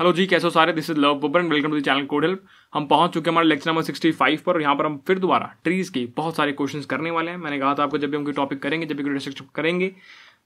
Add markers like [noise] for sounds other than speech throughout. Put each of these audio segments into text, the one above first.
hello जी कैसे हो सारे this is Love Babbar and welcome to the channel CodeHelp हम पहुंच चुके हैं हमारे लेक्चर नंबर 65 पर और यहाँ पर हम फिर दोबारा ट्रीज़ के बहुत सारे क्वेश्चंस करने वाले हैं मैंने कहा था आपको जब भी हम कोई टॉपिक करेंगे जब भी कोई करेंगे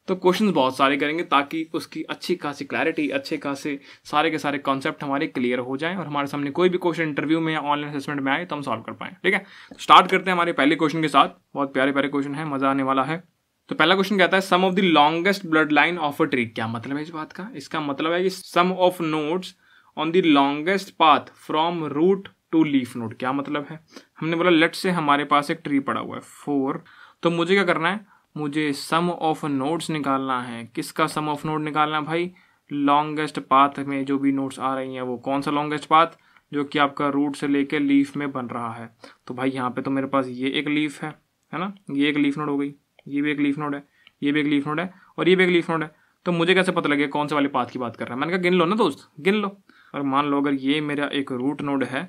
तो क्वेश्चंस बहुत सारे करेंगे ताकि उसकी अच्छी खासी क्लैरिटी अच्छे खासे सारे के सारे कॉन्सेप्ट हमारे क्लियर हो जाएं और हमारे सामने कोई भी क्वेश्चन इंटरव्यू में या ऑनलाइन असेसमेंट में आए तो हम सॉल्व कर पाए ठीक है स्टार्ट तो करते हैं हमारे पहले क्वेश्चन के साथ बहुत प्यारे प्यारे क्वेश्चन है मज़ा आने वाला है तो पहला क्वेश्चन कहता है sum of the longest bloodline of a tree क्या मतलब है इस बात का इसका मतलब है कि sum of nodes on the longest path from root to leaf node क्या मतलब है हमने बोला लेट से हमारे पास एक ट्री पड़ा हुआ है फोर तो मुझे क्या करना है मुझे सम ऑफ नोड्स निकालना है किसका सम ऑफ नोड निकालना है भाई लॉन्गेस्ट पाथ में जो भी नोड्स आ रही हैं वो कौन सा लॉन्गेस्ट पाथ जो कि आपका रूट से लेकर लीफ में बन रहा है तो भाई यहाँ पे तो मेरे पास ये एक लीफ है है ना ये एक लीफ नोड हो गई ये भी एक लीफ नोड है ये भी एक लीफ नोड है और ये भी एक लीफ नोड है तो मुझे कैसे पता लगे कौन से वाले पाथ की बात कर रहा है मैंने कहा गिन लो ना दोस्त गिन लो और मान लो अगर ये मेरा एक रूट नोड है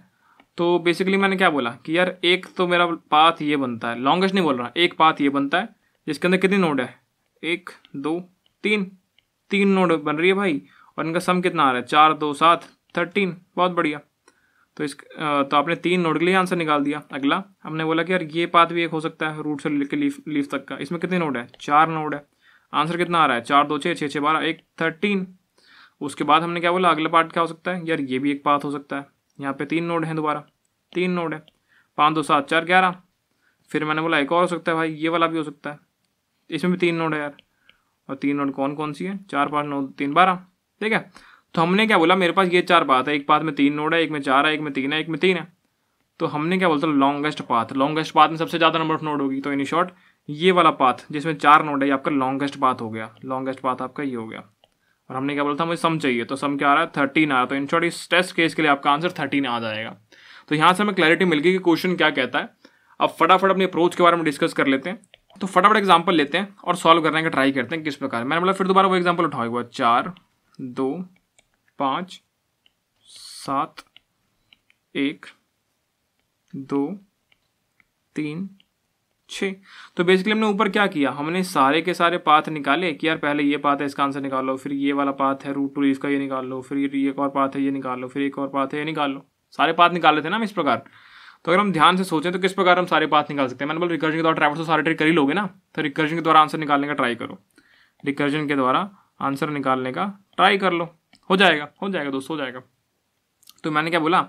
तो बेसिकली मैंने क्या बोला कि यार एक तो मेरा पाथ ये बनता है लॉन्गेस्ट नहीं बोल रहा एक पाथ ये बनता है जिसके अंदर कितनी नोड है एक दो तीन तीन नोड बन रही है भाई और इनका सम कितना आ रहा है चार दो सात थर्टीन बहुत बढ़िया तो इस तो आपने तीन नोड के लिए आंसर निकाल दिया अगला हमने बोला कि यार ये पाथ भी एक हो सकता है रूट से लेकर लीफ लीफ तक का इसमें कितने नोड है चार नोड है आंसर कितना आ रहा है चार दो छः छः छः बारह एक थर्टीन उसके बाद हमने क्या बोला अगला पार्ट क्या हो सकता है यार ये भी एक पाथ हो सकता है यहाँ पे तीन नोड हैं दोबारा तीन नोड है पाँच दो सात चार ग्यारह फिर मैंने बोला एक और हो सकता है भाई ये वाला भी हो सकता है इसमें भी तीन नोड है यार और तीन नोड कौन कौन सी है चार पाँच नौ तीन बारह ठीक है तो हमने क्या बोला मेरे पास ये चार पाथ है एक पाथ में तीन नोड है एक में चार है एक में तीन है एक में तीन है तो हमने क्या बोलते हैं लॉन्गेस्ट पाथ लॉन्गेस्ट पाथ में सबसे ज़्यादा नंबर ऑफ नोड होगी तो इन शॉर्ट ये वाला पाथ जिसमें चार नोड है आपका लॉन्गेस्ट पाथ हो गया लॉन्गेस्ट पाथ आपका ये हो गया और हमने क्या बोला था मुझे सम चाहिए तो सम क्या आ रहा है थर्टीन आ रहा है तो इन शॉर्ट इस टेस्ट केस के लिए आपका आंसर थर्टीन आ जाएगा तो यहाँ से हमें क्लैरिटी मिल गई कि क्वेश्चन क्या कहता है अब फटाफट अपनी अप्रोच के बारे में डिस्कस कर लेते हैं तो फटाफट एग्जाम्पल लेते हैं और सॉल्व करने का ट्राई करते हैं किस प्रकार मैंने बोला फिर दोबारा वो एग्जाम्पल उठाएगा चार दो पाँच सात एक दो तीन छः तो बेसिकली हमने ऊपर क्या किया हमने सारे के सारे पाथ निकाले कि यार पहले ये पाथ है इसका आंसर निकाल लो फिर ये वाला पाथ है रूट टू इसका ये निकाल लो फिर एक और पाथ है ये निकाल लो फिर एक और पाथ है ये निकाल लो सारे पाथ निकाले थे ना हम इस प्रकार तो अगर हम ध्यान से सोचें तो किस प्रकार हम सारे पाथ निकाल सकते हैं मैंने बोल रिकर्जन के द्वारा ट्रैवर्स तो सारे ट्रिक कर ही लोगे ना तो रिकर्जन के द्वारा आंसर निकालने का ट्राई करो रिकर्जन के द्वारा आंसर निकालने का ट्राई कर लो हो जाएगा हो जाएगा दोस्तों हो जाएगा तो मैंने क्या बोला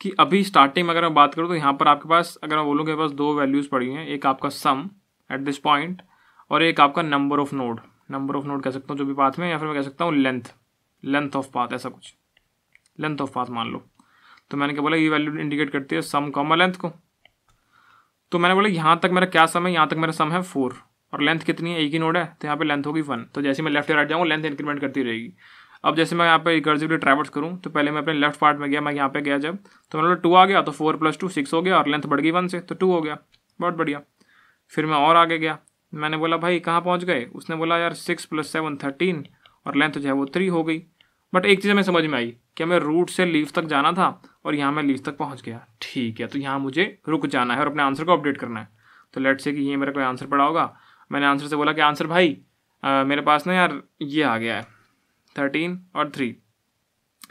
कि अभी स्टार्टिंग में अगर मैं बात करूँ तो यहाँ पर आपके पास अगर मैं बोलूँ के पास दो वैल्यूज़ पड़ी हैं एक आपका सम एट दिस पॉइंट और एक आपका number of node number of node कह सकता हूँ जो भी पाथ में या फिर मैं कह सकता हूँ लेंथ लेंथ ऑफ पाथ ऐसा कुछ लेंथ ऑफ पाथ मान लो तो मैंने क्या बोला ये वैल्यू इंडिकेट करती है सम कॉमा लेंथ को तो मैंने बोला यहाँ तक मेरा क्या सम है यहाँ तक मेरा सम है फोर और लेंथ कितनी है एक ही नोड है तो यहाँ पे लेंथ होगी वन तो जैसे मैं लेफ्ट राइट जाऊँगा लेंथ इंक्रीमेंट करती रहेगी अब जैसे मैं यहाँ पे रिकर्सिवली ट्रैवल्स करूँ तो पहले मैं अपने लेफ्ट पार्ट में गया मैं यहाँ पे गया जब तो मतलब टू आ गया तो फोर प्लस टू सिक्स हो गया और लेंथ बढ़ गई वन से तो टू हो गया बहुत बढ़िया फिर मैं और आगे गया मैंने बोला भाई कहाँ पहुँच गए उसने बोला यार सिक्स प्लस सेवन थर्टीन और लेंथ जो है वो थ्री हो गई बट एक चीज़ हमें समझ में आई कि हमें रूट से लीव तक जाना था और यहाँ मैं लीव तक पहुँच गया ठीक है तो यहाँ मुझे रुक जाना है और अपने आंसर को अपडेट करना है तो लेट से कि ये मेरा कोई आंसर पड़ा होगा मैंने आंसर से बोला कि आंसर भाई आ, मेरे पास ना यार ये आ गया है थर्टीन और थ्री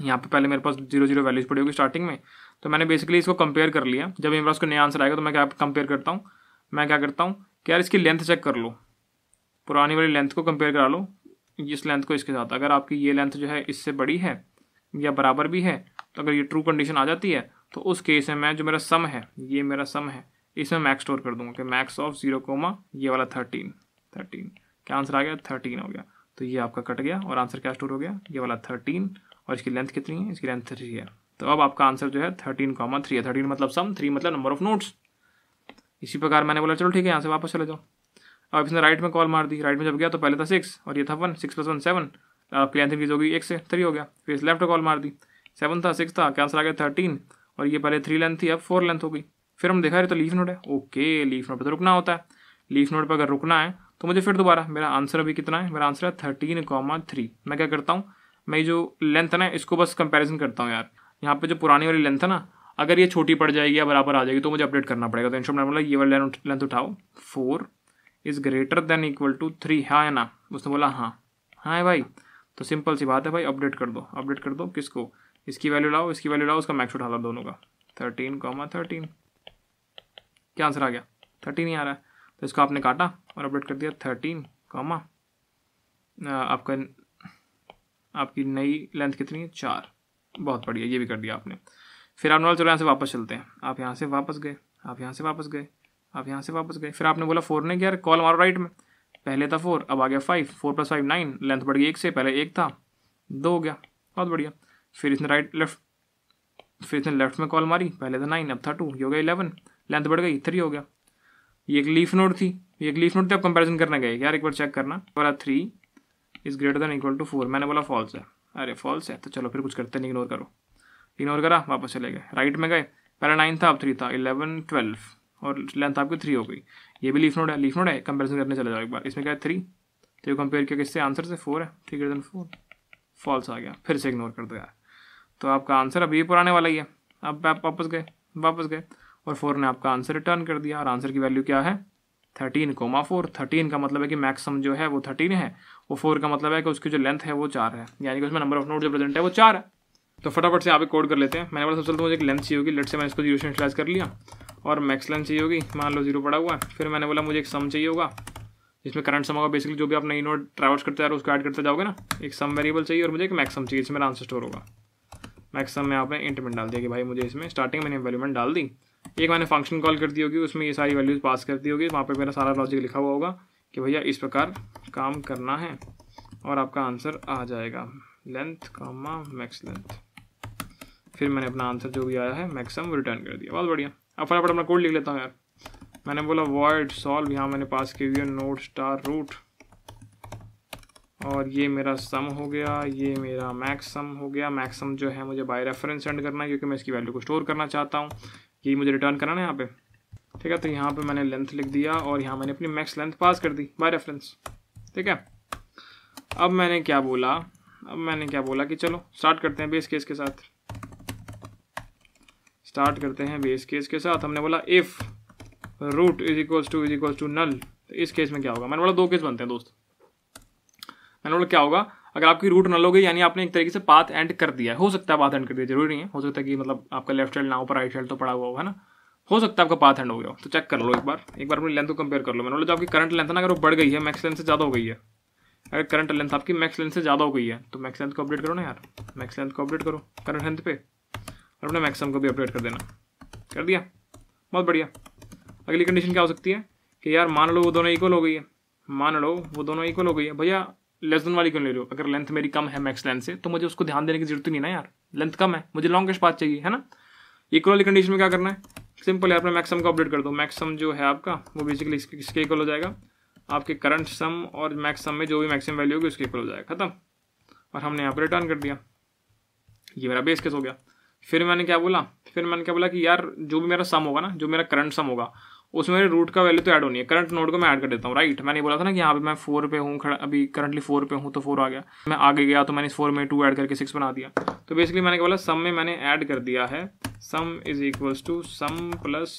यहाँ पे पहले मेरे पास जीरो जीरो वैल्यूज पड़ी होगी स्टार्टिंग में तो मैंने बेसिकली इसको कंपेयर कर लिया जब मेरे पास कोई नया आंसर आएगा तो मैं क्या कंपेयर करता हूँ मैं क्या करता हूँ कि यार इसकी लेंथ चेक कर लो पुरानी वाली लेंथ को कंपेयर करा लो इस लेंथ को इसके साथ अगर आपकी ये लेंथ जो है इससे बड़ी है या बराबर भी है तो अगर ये ट्रू कंडीशन आ जाती है तो उस केस में मैं जो मेरा सम है ये मेरा सम है इसमें मैक्स स्टोर कर दूंगा कि मैक्स ऑफ जीरो कोमा ये वाला थर्टीन थर्टीन क्या आंसर आ गया थर्टीन हो गया तो ये आपका कट गया और आंसर क्या स्टोर हो गया ये वाला थर्टीन और इसकी लेंथ कितनी है इसकी लेंथ थ्री है तो अब आपका आंसर जो है थर्टीन कॉमा थ्री है थर्टीन मतलब सम थ्री मतलब नंबर ऑफ नोट्स इसी प्रकार मैंने बोला चलो ठीक है यहाँ से वापस चले जाओ अब इसने राइट में कॉल मार दी राइट में जब गया तो पहले था सिक्स और ये था one six plus one seven आपकी लेंथ इंक्रीज होगी एक से थ्री हो गया फिर इस लेफ्ट कॉल मार दी सेवन था सिक्स था क्या आंसर आ गया थर्टीन और ये पहले थ्री लेंथ थी अब फोर लेंथ हो गई फिर हम देखा रहे तो लीफ नोट है ओके लीफ नोट पर तो रुकना होता है लीफ नोट पर अगर रुकना है तो मुझे फिर दोबारा मेरा आंसर अभी कितना है मेरा आंसर है थर्टीन कॉमा थ्री मैं क्या करता हूँ मैं जो लेंथ है ना इसको बस कंपेरिजन करता हूँ यार यहाँ पे जो पुरानी वाली लेंथ है ना अगर ये छोटी पड़ जाएगी या बराबर आ जाएगी तो मुझे अपडेट करना पड़ेगा तो इन शॉर्ट बोला ये वाली लेंथ उठाओ four is greater than equal to three हाँ है ना उसने बोला हाँ हाँ है भाई तो सिंपल सी बात है भाई अपडेट कर दो अपडेट कर दो किसको इसकी वैल्यू लाओ इसकी वैल्यू लाओ उसका मैक्स उठा लो दोनों का थर्टीन कॉमा थर्टीन क्या आंसर आ गया थर्टीन ही आ रहा है तो इसको आपने काटा और अपडेट कर दिया थर्टीन कॉमा आपका आपकी नई लेंथ कितनी है चार बहुत बढ़िया ये भी कर दिया आपने फिर आप नॉल चलो यहाँ से वापस चलते हैं आप यहाँ से वापस गए आप यहाँ से वापस गए आप यहाँ से वापस गए फिर आपने बोला फोर ने क्या कॉल मारो राइट में पहले था फोर अब आ गया five four plus five nine length बढ़ गई एक से पहले एक था दो हो गया बहुत बढ़िया फिर इसने राइट लेफ्ट फिर इसने लेफ्ट में कॉल मारी पहले था नाइन अब था टू ये हो गया इलेवन लेंथ बढ़ गई थ्री हो गया ये एक लीफ नोड थी ये एक लीफ नोड थी आप कंपेरिजन करने गए यार एक बार चेक करना वाला three is greater than equal to four मैंने बोला फॉल्स है अरे फॉल्स है तो चलो फिर कुछ करते नहीं इग्नोर करो इग्नोर करा वापस चले गए राइट में गए पहले नाइन था अब थ्री था इलेवन ट्वेल्व और लेंथ आपकी थ्री हो गई ये भी लीफ नोड है लीफ नोड है कंपेरिजन करने चले जाओ एक बार इसमें क्या है थ्री तो ये कंपेयर किया किससे आंसर से फोर है three greater than four false आ गया फिर से इग्नोर कर दो यार तो आपका आंसर अभी ये पुराने वाला ही है अब आप वापस गए वापस गए और फोर ने आपका आंसर रिटर्न कर दिया और आंसर की वैल्यू क्या है थर्टीन कोमा फोर थर्टीन का मतलब है कि मैक्सिमम जो है वो थर्टीन है और फोर का मतलब है कि उसकी जो लेंथ है वो चार है यानी कि उसमें नंबर ऑफ नोट जो प्रेजेंट है वो चार है तो फटाफट से आप कोड कर लेते हैं मैंने बोला सबसे पहले तो मुझे एक लेंथ चाहिए होगी लेट से मैंने इसको जीरो से कर लिया और मैक्स लेंथ चाहिए होगी मान लो जीरो पड़ा हुआ है फिर मैंने बोला मुझे एक सम चाहिए होगा जिसमें करंट सम होगा बेसिकली जो भी आप नई नोट ट्रैवल्स करते जा उसको ऐड करते जाओगे ना एक सम वेरिएबल चाहिए और मुझे एक मैक्सम चाहिए जिसमें आंसर स्टोर होगा मैक्सम में आपने इंटरमेंट डाल दिया कि भाई मुझे इसमें स्टार्टिंग मैंने वैल्यूमेंट डाल दी एक मैंने फंक्शन कॉल कर दी होगी उसमें ये सारी वैल्यूज़ पास कर दी होगी वहाँ पर मेरा सारा लॉजिक लिखा हुआ होगा कि भैया इस प्रकार काम करना है और आपका आंसर आ जाएगा लेंथ कामा मैक्स लेंथ फिर मैंने अपना आंसर जो भी आया है मैक्सम रिटर्न कर दिया बहुत बढ़िया अब फटाफट अपना कोड लिख लेता हूँ यार मैंने बोला वर्ड सॉल्व यहाँ मैंने पास की हुई है नोट स्टार रूट और ये मेरा सम हो गया ये मेरा मैक्सम हो गया मैक्सम जो है मुझे बाय रेफरेंस सेंड करना है क्योंकि मैं इसकी वैल्यू को स्टोर करना चाहता हूँ यही मुझे रिटर्न कराना है यहाँ पे ठीक है तो यहाँ पे मैंने लेंथ लिख दिया और यहाँ मैंने अपनी मैक्स लेंथ पास कर दी बाय रेफरेंस ठीक है अब मैंने क्या बोला अब मैंने क्या बोला कि चलो स्टार्ट करते हैं बेस केस के साथ स्टार्ट करते हैं बेस केस के साथ हमने बोला if root is equals to is equals to null तो इस केस में क्या होगा मैंने बोला दो केस बनते हैं दोस्त मैंने बोला क्या होगा अगर आपकी रूट नल हो गई यानी आपने एक तरीके से पाथ एंड कर दिया है हो सकता है पाथ एंड कर दिया जरूरी नहीं है हो सकता है कि मतलब आपका लेफ्ट साइड ना हो पर राइट साइड तो पड़ा हुआ है ना हो सकता है आपका पाथ एंड हो गया तो चेक कर लो एक बार एक बार अपनी लेंथ को कंपेयर कर लो मैंने बोला जो आपकी करंट लेंथ है ना अगर वो बढ़ गई है मैक्स लेंथ से ज़्यादा हो गई है अगर करंट लेंथ आपकी मैक्स लेंथ से ज़्यादा हो गई है तो मैक्स लेंथ को अपडेट करो ना यार मैक्स लेंथ को अपडेट करो करंट लेंथ पे और अपने मैक्सिमम को भी अपडेट कर देना कर दिया बहुत बढ़िया अगली कंडीशन क्या हो सकती है कि यार मान लो वो दोनों इक्वल हो गई है मान लो वो दोनों इक्वल हो गई है भैया लेस देन वाली क्यों ले रहे हो अगर लेंथ मेरी कम है मैक्स लेंथ से तो मुझे उसको ध्यान देने की जरूरत नहीं ना यार लेंथ कम है मुझे लॉन्गेस्ट पाथ चाहिए है ना इक्वल वाली कंडीशन में क्या करना है सिंपल है अपना मैक्सम को अपडेट कर दो मैक्सम जो है आपका वो बेसिकली इसके इक्वल हो जाएगा आपके करंट सम और मैक्सम में जो भी मैक्सिमम वैल्यू होगी उसके इक्वल हो जाएगा खत्म और हमने यहाँ पर रिटर्न कर दिया ये मेरा बेस केस हो गया फिर मैंने क्या बोला फिर मैंने क्या बोला कि यार जो भी मेरा सम होगा ना जो मेरा करंट सम होगा उसमें रूट का वैल्यू तो ऐड होनी है करंट नोड को मैं ऐड कर देता हूँ राइट मैंने बोला था ना कि यहाँ पे मैं फोर पे हूँ अभी करंटली फोर पे हूँ तो फोर आ गया मैं आगे गया तो मैंने इस फोर में टू ऐड करके सिक्स बना दिया तो बेसिकली मैंने बोला सम में मैंने ऐड कर दिया है sum is equals to sum plus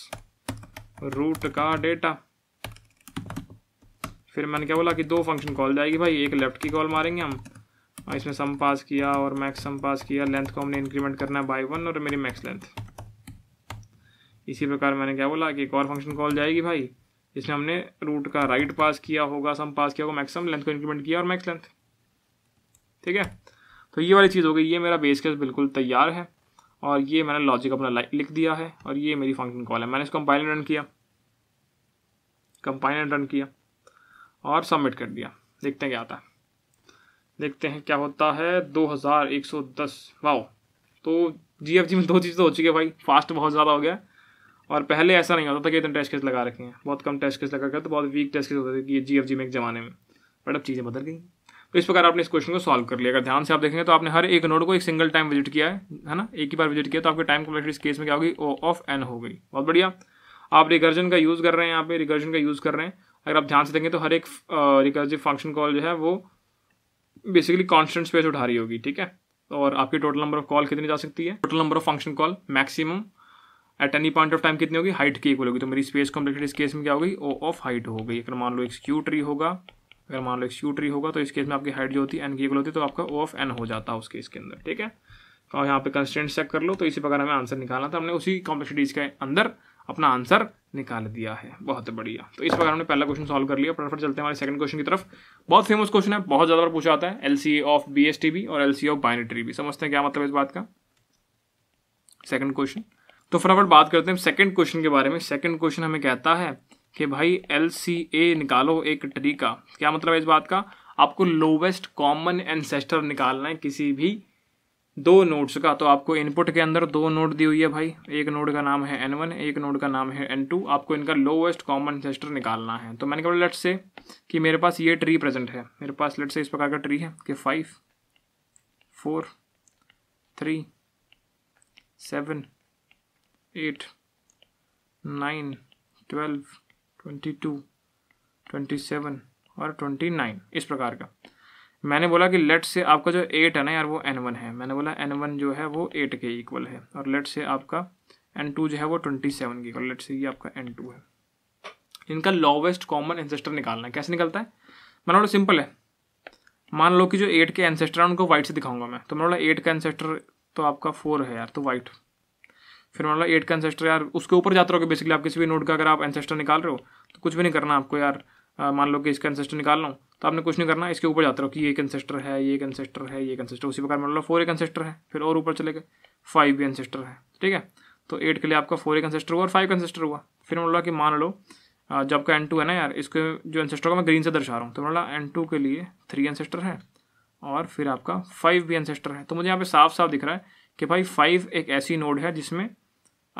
root का डेटा फिर मैंने क्या बोला कि दो फंक्शन कॉल जाएगी भाई एक लेफ्ट की कॉल मारेंगे हम इसमें सम पास किया और मैक्स सम पास किया लेंथ को हमने इंक्रीमेंट करना है बाई वन और मेरी मैक्स लेंथ इसी प्रकार मैंने क्या बोला कि एक और फंक्शन कॉल जाएगी भाई इसमें हमने रूट का राइट पास किया होगा सम पास किया होगा मैक्सिमम लेंथ को इंक्रीमेंट किया और मैक्स लेंथ ठीक है तो ये वाली चीज़ हो गई ये मेरा बेस केस बिल्कुल तैयार है और ये मैंने लॉजिक अपना लिख दिया है और ये मेरी फंक्शन कॉल है मैंने इसको कंपाइल रन किया कंपाइल रन किया और सबमिट कर दिया देखते हैं क्या आता है देखते हैं क्या होता है दस वाओ तो जी में दो चीज़ तो हो चुकी है भाई फास्ट बहुत ज़्यादा हो गया और पहले ऐसा नहीं होता था कि इतने टेस्ट केस लगा रखे हैं बहुत कम टेस्ट केस लगा कर तो बहुत वीक टेस्ट केस होते थे कि जी एफ जी में एक जमाने में बट अब चीज़ें बदल गई तो इस प्रकार आपने इस क्वेश्चन को सॉल्व कर लिया अगर ध्यान से आप देखेंगे तो आपने हर एक नोड को एक सिंगल टाइम विजिट किया है है ना एक ही बार विजिट किया तो आपके टाइम कम्प्लेक्सिटी इस केस में क्या होगी ओ ऑफ एन हो गई बहुत बढ़िया आप रिकर्जन का यूज़ कर रहे हैं यहाँ पे रिकर्जन का यूज़ कर रहे हैं अगर आप ध्यान से देखें तो हर एक रिकर्जिव फंक्शन कॉल जो है वो बेसिकली कॉन्स्टेंट स्पेस उठा रही होगी ठीक है और आपकी टोटल नंबर ऑफ कॉल कितनी जा सकती है total number of function call maximum at any point of time कितनी होगी हाइट की इक्वल होगी तो मेरी स्पेस कॉम्प्लेक्सिटी इस केस में क्या होगी ओ ऑफ हाइट हो गई अगर मान लो एक क्यू ट्री होगा अगर मान लो एक क्यू ट्री होगा तो इस केस में आपकी हाइट जो होती है एन की इक्वल होती है तो आपका ओ ऑफ एन हो जाता है उस केस के अंदर ठीक है और तो यहाँ पे कंस्टेंट चेक कर लो तो इसी प्रकार हमें आंसर निकालना था हमने उसी कॉम्प्लेक्सिटीज के अंदर अपना आंसर निकाल दिया है बहुत बढ़िया तो इस प्रकार हमने पहला क्वेश्चन सॉल्व कर लिया फटाफट चलते हैं हमारे सेकंड क्वेश्चन की तरफ बहुत फेमस क्वेश्चन है बहुत ज़्यादा बार पूछा आता है एल ऑफ बी और एल ऑफ ट्री भी समझते हैं क्या मतलब इस बात का सेकंड क्वेश्चन तो फटाफट बात करते हैं सेकंड क्वेश्चन के बारे में सेकंड क्वेश्चन हमें कहता है कि भाई एल सी ए निकालो एक ट्री का क्या मतलब है इस बात का आपको लोवेस्ट कॉमन एनसेस्टर निकालना है किसी भी दो नोड्स का तो आपको इनपुट के अंदर दो नोड दी हुई है भाई एक नोड का नाम है एन वन एक नोड का नाम है एन टू आपको इनका लोवेस्ट कॉमन एनसेस्टर निकालना है तो मैंने कहा लेट्स से कि मेरे पास ये ट्री प्रेजेंट है मेरे पास लेट्स से इस प्रकार का ट्री है कि फाइव फोर थ्री सेवन 8 9 12 22 27 और 29 इस प्रकार का मैंने बोला कि लेट से आपका जो एट है ना यार वो एन वन है मैंने बोला एन वन जो है वो एट के इक्वल है और लेट से आपका एन टू जो है वो ट्वेंटी सेवन के इक्वल लेट से ये आपका एन टू है इनका लोवेस्ट कॉमन एंसेस्टर निकालना है कैसे निकलता है मैंने बोला सिंपल है मान लो कि जो एट के एनसेस्टर है उनको वाइट से दिखाऊंगा मैं तो मैंने बोला एट का एनसेस्टर तो आपका फोर है यार तो वाइट फिर मान लो एट का एनसेस्टर यार उसके ऊपर जाते रहोगे बेसिकली आप किसी भी नोट का अगर आप एनसेस्टर निकाल रहे हो तो कुछ भी नहीं करना आपको यार मान लो कि इसका एनसेस्टर निकाल लो तो आपने कुछ नहीं करना इसके ऊपर जाते रहो कि ये कंसेस्टर है ये कंसेस्टर है ये कंसेस्टर उसी प्रकार मान लो फोर एक कंसेस्टर है फिर और ऊपर चले गए फाइव भी एनसेस्टर है ठीक है तो एट के लिए आपका फोर एक कंसेस्टर हुआ और फाइव कंसेस्टर हुआ फिर मान लो कि मान लो जब का एन टू है ना यार इसके जो एनसेस्टर होगा मैं ग्रीन से दर्शा रहा हूँ तो मान एन टू के लिए थ्री एनसेस्टर है और फिर आपका फाइव भी एनसेस्टर है तो मुझे यहाँ पे साफ साफ दिख रहा है कि भाई फाइव एक ऐसी नोड है जिसमें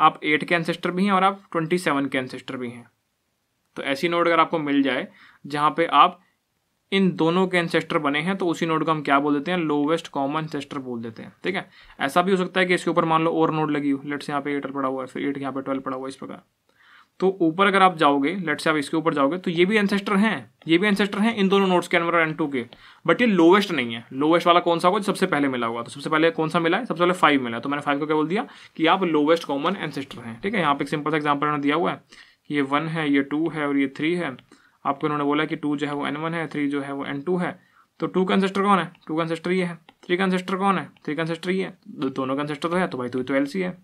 आप एट के एनसेस्टर भी हैं और आप ट्वेंटी सेवन के एनसेस्टर भी हैं तो ऐसी नोड अगर आपको मिल जाए जहाँ पे आप इन दोनों के एनसेस्टर बने हैं तो उसी नोड को हम क्या बोल देते हैं लोवेस्ट कॉमन एनसेस्टर बोल देते हैं ठीक है ऐसा भी हो सकता है कि इसके ऊपर मान लो और नोड लगी हो लेट्स यहाँ पे एट पड़ा हुआ है फिर एट यहाँ पे ट्वेल्व पड़ा हुआ है इस प्रकार तो ऊपर अगर आप जाओगे लेट से आप इसके ऊपर जाओगे तो ये भी एंसेस्टर हैं ये भी एंसेस्टर हैं इन दोनों नोट्स के एन टू के बट ये लोवेस्ट नहीं है लोवेस्ट वाला कौन सा होगा सबसे पहले मिला हुआ तो सबसे पहले कौन सा मिला है सबसे पहले फाइव मिला तो मैंने फाइव को क्या बोल दिया कि आप लोवेस्ट कॉमन एनसेस्टर हैं ठीक है यहाँ पे एक सिंपल सा एग्जाम्पल उन्होंने दिया हुआ है ये वन है ये टू है और ये थ्री है आपको उन्होंने बोला कि टू जो है वो एन वन है थ्री जो है वो एन टू है तो टू का कौन है टू का ये है थ्री का कौन है थ्री का ये है दोनों का तो है तो भाई तो एल सी है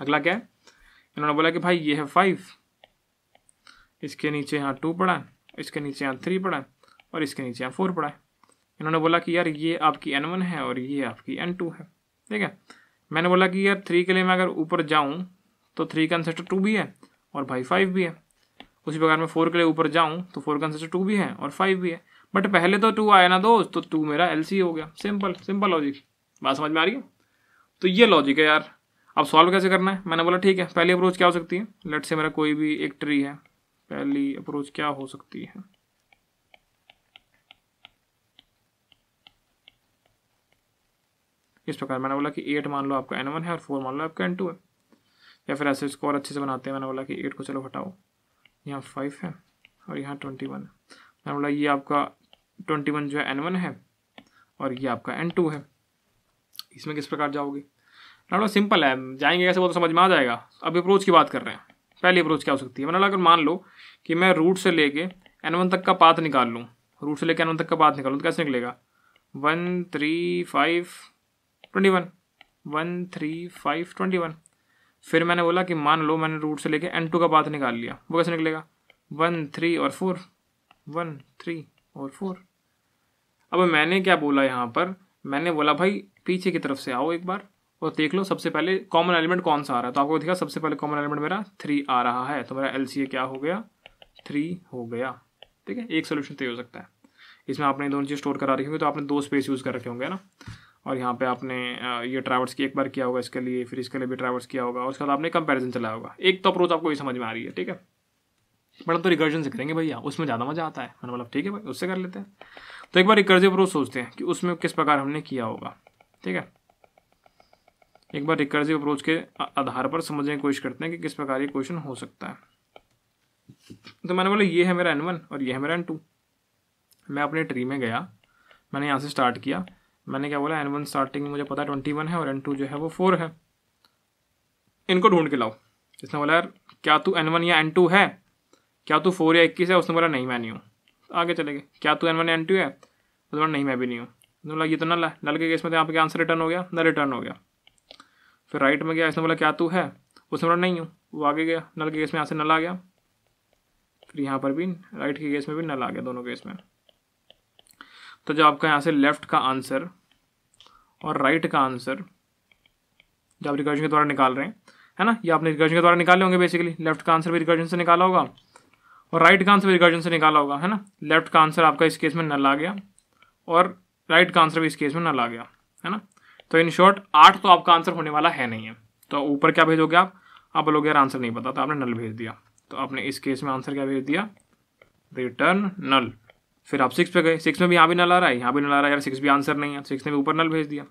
अगला क्या है इन्होंने बोला कि भाई ये है फाइव इसके नीचे यहाँ टू पड़ा है इसके नीचे यहाँ थ्री पड़ा है और इसके नीचे यहाँ फोर पड़ा है इन्होंने बोला कि यार ये आपकी एन वन है और ये आपकी एन टू है ठीक है मैंने बोला कि यार थ्री के लिए मैं अगर ऊपर जाऊँ तो थ्री का आंसर टू भी है और भाई फाइव भी है उसी प्रकार मैं फोर के लिए ऊपर जाऊँ तो फोर का आंसर टू भी है और फाइव भी है बट पहले तो टू आया ना दोस्त तो टू मेरा एल हो गया सिंपल सिंपल लॉजिक बात समझ में आ रही है तो ये लॉजिक है यार अब सॉल्व कैसे करना है मैंने बोला ठीक है पहली अप्रोच क्या हो सकती है लेट से मेरा कोई भी एक ट्री है पहली अप्रोच क्या हो सकती है इस प्रकार मैंने बोला कि एट मान लो आपका एन वन है और फोर मान लो आपका एन टू है या फिर ऐसे इसको और अच्छे से बनाते हैं मैंने बोला कि एट को चलो हटाओ यहाँ फाइव है और यहाँ ट्वेंटी वन है मैंने बोला ये आपका ट्वेंटी वन जो है एन वन है और ये आपका एन टू है इसमें किस प्रकार जाओगे मैंने सिंपल है जाएंगे कैसे वो तो समझ में आ जाएगा अब अप्रोच की बात कर रहे हैं पहली अप्रोच क्या हो सकती है मैंने अगर मान लो कि मैं रूट से लेके एन वन तक का पाथ निकाल लूँ रूट से लेके एन वन तक का पाथ लूँ तो कैसे निकलेगा one three five twenty one one three five twenty one फिर मैंने बोला कि मान लो मैंने रूट से लेके एन टू का पाथ निकाल लिया वो कैसे निकलेगा वन थ्री और फोर वन थ्री और फोर अब मैंने क्या बोला यहाँ पर मैंने बोला भाई पीछे की तरफ से आओ एक बार और तो देख लो सबसे पहले कॉमन एलिमेंट कौन सा आ रहा है तो आपको देखा सबसे पहले कॉमन एलिमेंट मेरा थ्री आ रहा है तो मेरा एल क्या हो गया थ्री हो गया ठीक है एक सोल्यूशन तो हो सकता है इसमें आपने दोनों चीज़ स्टोर करा रखी होंगी तो आपने दो स्पेस यूज़ कर रखे होंगे ना और यहाँ पे आपने ये ट्रैवल्स की एक बार किया होगा इसके लिए फिर इसके लिए भी ट्रैवल्स किया होगा उसके बाद आपने कंपैरिजन चलाया होगा एक तो अप्रोच आपको ये समझ में आ रही है ठीक है मतलब तो रिकर्जन से करेंगे भैया उसमें ज़्यादा मज़ा आता है मतलब ठीक है भाई उससे कर लेते हैं तो एक बार रिकर्जन अप्रोच सोचते हैं कि उसमें किस प्रकार हमने किया होगा ठीक है एक बार रिकर्सिव अप्रोच के आधार पर समझने की कोशिश करते हैं कि किस प्रकार ये क्वेश्चन हो सकता है तो मैंने बोला ये है मेरा एन वन और ये है मेरा एन टू मैं अपने ट्री में गया मैंने यहाँ से स्टार्ट किया मैंने क्या बोला एन वन स्टार्टिंग में मुझे पता है ट्वेंटी वन है और एन टू जो है वो फोर है इनको ढूंढ के लाओ इसने बोला यार क्या तू एन वन या एन टू है क्या तू फोर या इक्कीस है उसने बोला नहीं मैं नहीं हूँ आगे चले गए क्या तू एन वन एन टू है उसने बोला नहीं मैं भी नहीं हूँ उसने बोला ये तो ना लल के केस में तो यहाँ पे आंसर रिटर्न हो गया ना रिटर्न हो गया फिर राइट में गया इसने बोला क्या तू है उसने बोला नहीं हूँ वो आगे गया नल के केस में यहाँ से नल आ गया फिर यहाँ पर भी राइट के केस में भी नल आ गया दोनों केस में तो जो आपका यहाँ से लेफ्ट का आंसर और राइट का आंसर जो आप रिकर्जन के द्वारा निकाल रहे हैं है ना ये आपने रिकर्जन के द्वारा निकाले होंगे बेसिकली लेफ्ट का आंसर भी रिकर्जन से निकाला होगा और राइट का आंसर भी रिकर्जन से निकाला होगा है ना लेफ्ट का आंसर आपका इस केस में नल आ गया और राइट का आंसर भी इस केस में नल आ गया है ना तो इन शॉर्ट आठ तो आपका आंसर होने वाला है नहीं है तो ऊपर क्या भेजोगे आप आप बोलोगे यार आंसर नहीं पता तो आपने नल भेज दिया तो आपने इस केस में आंसर क्या भेज दिया रिटर्न नल फिर आप सिक्स पे गए सिक्स में भी यहाँ भी नल आ रहा है यहाँ भी नल आ रहा है यार सिक्स भी आंसर नहीं है सिक्स ने भी ऊपर नल भेज दिया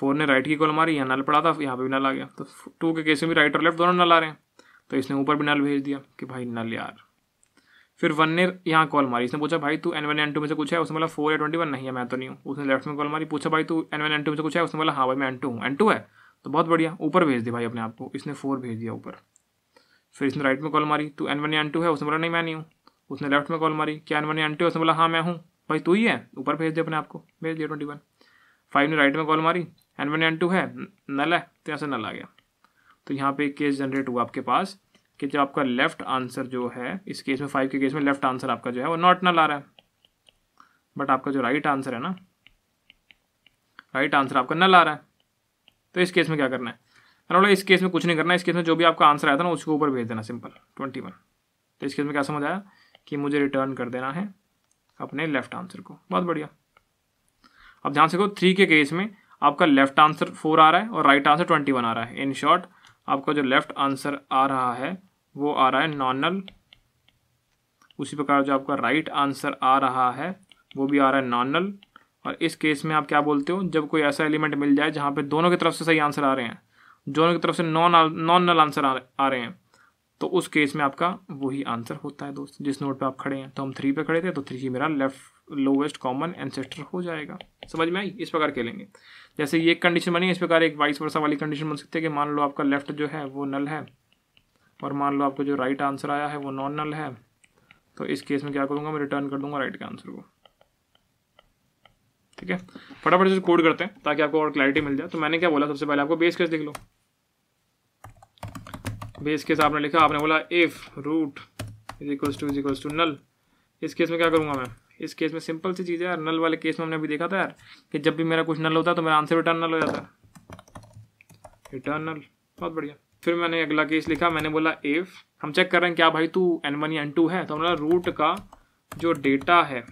फोर ने राइट की कॉल मारी यहाँ नल पड़ा था यहाँ पर भी नल आ गया तो टू के केस में भी राइट और लेफ्ट दोनों नल आ रहे हैं तो इसने ऊपर भी नल भेज दिया कि भाई नल यार फिर वन ने यहाँ कॉल मारी इसने पूछा भाई तू एन वन एन टू में से कुछ है उसने बोला फोर या ट्वेंटी वन नहीं है मैं तो नहीं हूँ उसने लेफ्ट में कॉल मारी पूछा भाई तू एन वन एन टू में से कुछ है उसने बोला हाँ भाई मैं एन टू हूँ एन टू है तो बहुत बढ़िया ऊपर भेज दिया भाई अपने आप को इसने फोर भेज दिया ऊपर फिर इसने राइट में कॉल मारी तू एन वन एन टू है उसने बोला नहीं मैं नहीं हूँ उसने लेफ्ट में कॉल मारी क्या एन वन एन टू है उसने बोला हाँ मैं हूँ भाई तू ही है ऊपर भेज दिया अपने आप को भेज दिया ट्वेंटी वन फाइव ने राइट में कॉल मारी एन वन एन टू है नल है तो यहाँ से नल आ गया तो यहाँ पे केस जनरेट हुआ आपके पास कि जो आपका लेफ्ट आंसर जो है इस केस में फाइव के केस में लेफ्ट आंसर आपका जो है वो नॉट नल आ रहा है बट आपका जो राइट आंसर है ना राइट आंसर आपका नल आ रहा है तो इस केस में क्या करना है मैंने इस केस में कुछ नहीं करना है इस केस में जो भी आपका आंसर आया था ना उसके ऊपर भेज देना सिंपल ट्वेंटी वन तो इस केस में क्या समझ आया कि मुझे रिटर्न कर देना है अपने लेफ्ट आंसर को बहुत बढ़िया अब ध्यान से कहो थ्री के केस में आपका लेफ्ट आंसर फोर आ रहा है और राइट आंसर ट्वेंटी वन आ रहा है इन शॉर्ट आपका जो लेफ्ट आंसर आ रहा है वो आ रहा है नॉनल उसी प्रकार जो आपका राइट आंसर आ रहा है वो भी आ रहा है नॉनल और इस केस में आप क्या बोलते हो जब कोई ऐसा एलिमेंट मिल जाए जहाँ पे दोनों की तरफ से सही आंसर आ रहे हैं दोनों की तरफ से नॉन नॉन नल आंसर आ रहे हैं तो उस केस में आपका वही आंसर होता है दोस्त जिस नोट पे आप खड़े हैं तो हम थ्री पे खड़े थे तो थ्री ही मेरा लेफ्ट लोवेस्ट कॉमन एनसेस्टर हो जाएगा समझ में आई इस प्रकार लेंगे जैसे ये कंडीशन बनी इस प्रकार एक वाइस वर्षा वाली कंडीशन बन सकती है कि मान लो आपका लेफ्ट जो है वो नल है पर मान लो आपको जो राइट आंसर आया है वो नॉन नल है तो इस केस में क्या करूँगा मैं रिटर्न कर दूंगा राइट के आंसर को ठीक है फटाफट से कोड करते हैं ताकि आपको और क्लैरिटी मिल जाए तो मैंने क्या बोला सबसे पहले आपको बेस केस लिख लो बेस केस आपने लिखा आपने बोला if root is equals to is equals to null इस केस में क्या करूँगा मैं इस केस में सिंपल सी चीज़ है यार नल वाले केस में हमने अभी देखा था यार कि जब भी मेरा कुछ नल होता है तो मेरा आंसर रिटर्न नल हो जाता है रिटर्न नल बहुत बढ़िया फिर मैंने अगला केस लिखा मैंने बोला इफ हम चेक कर रहे हैं क्या भाई तू एन वन या एन टू है तो हमारा रूट का जो डेटा है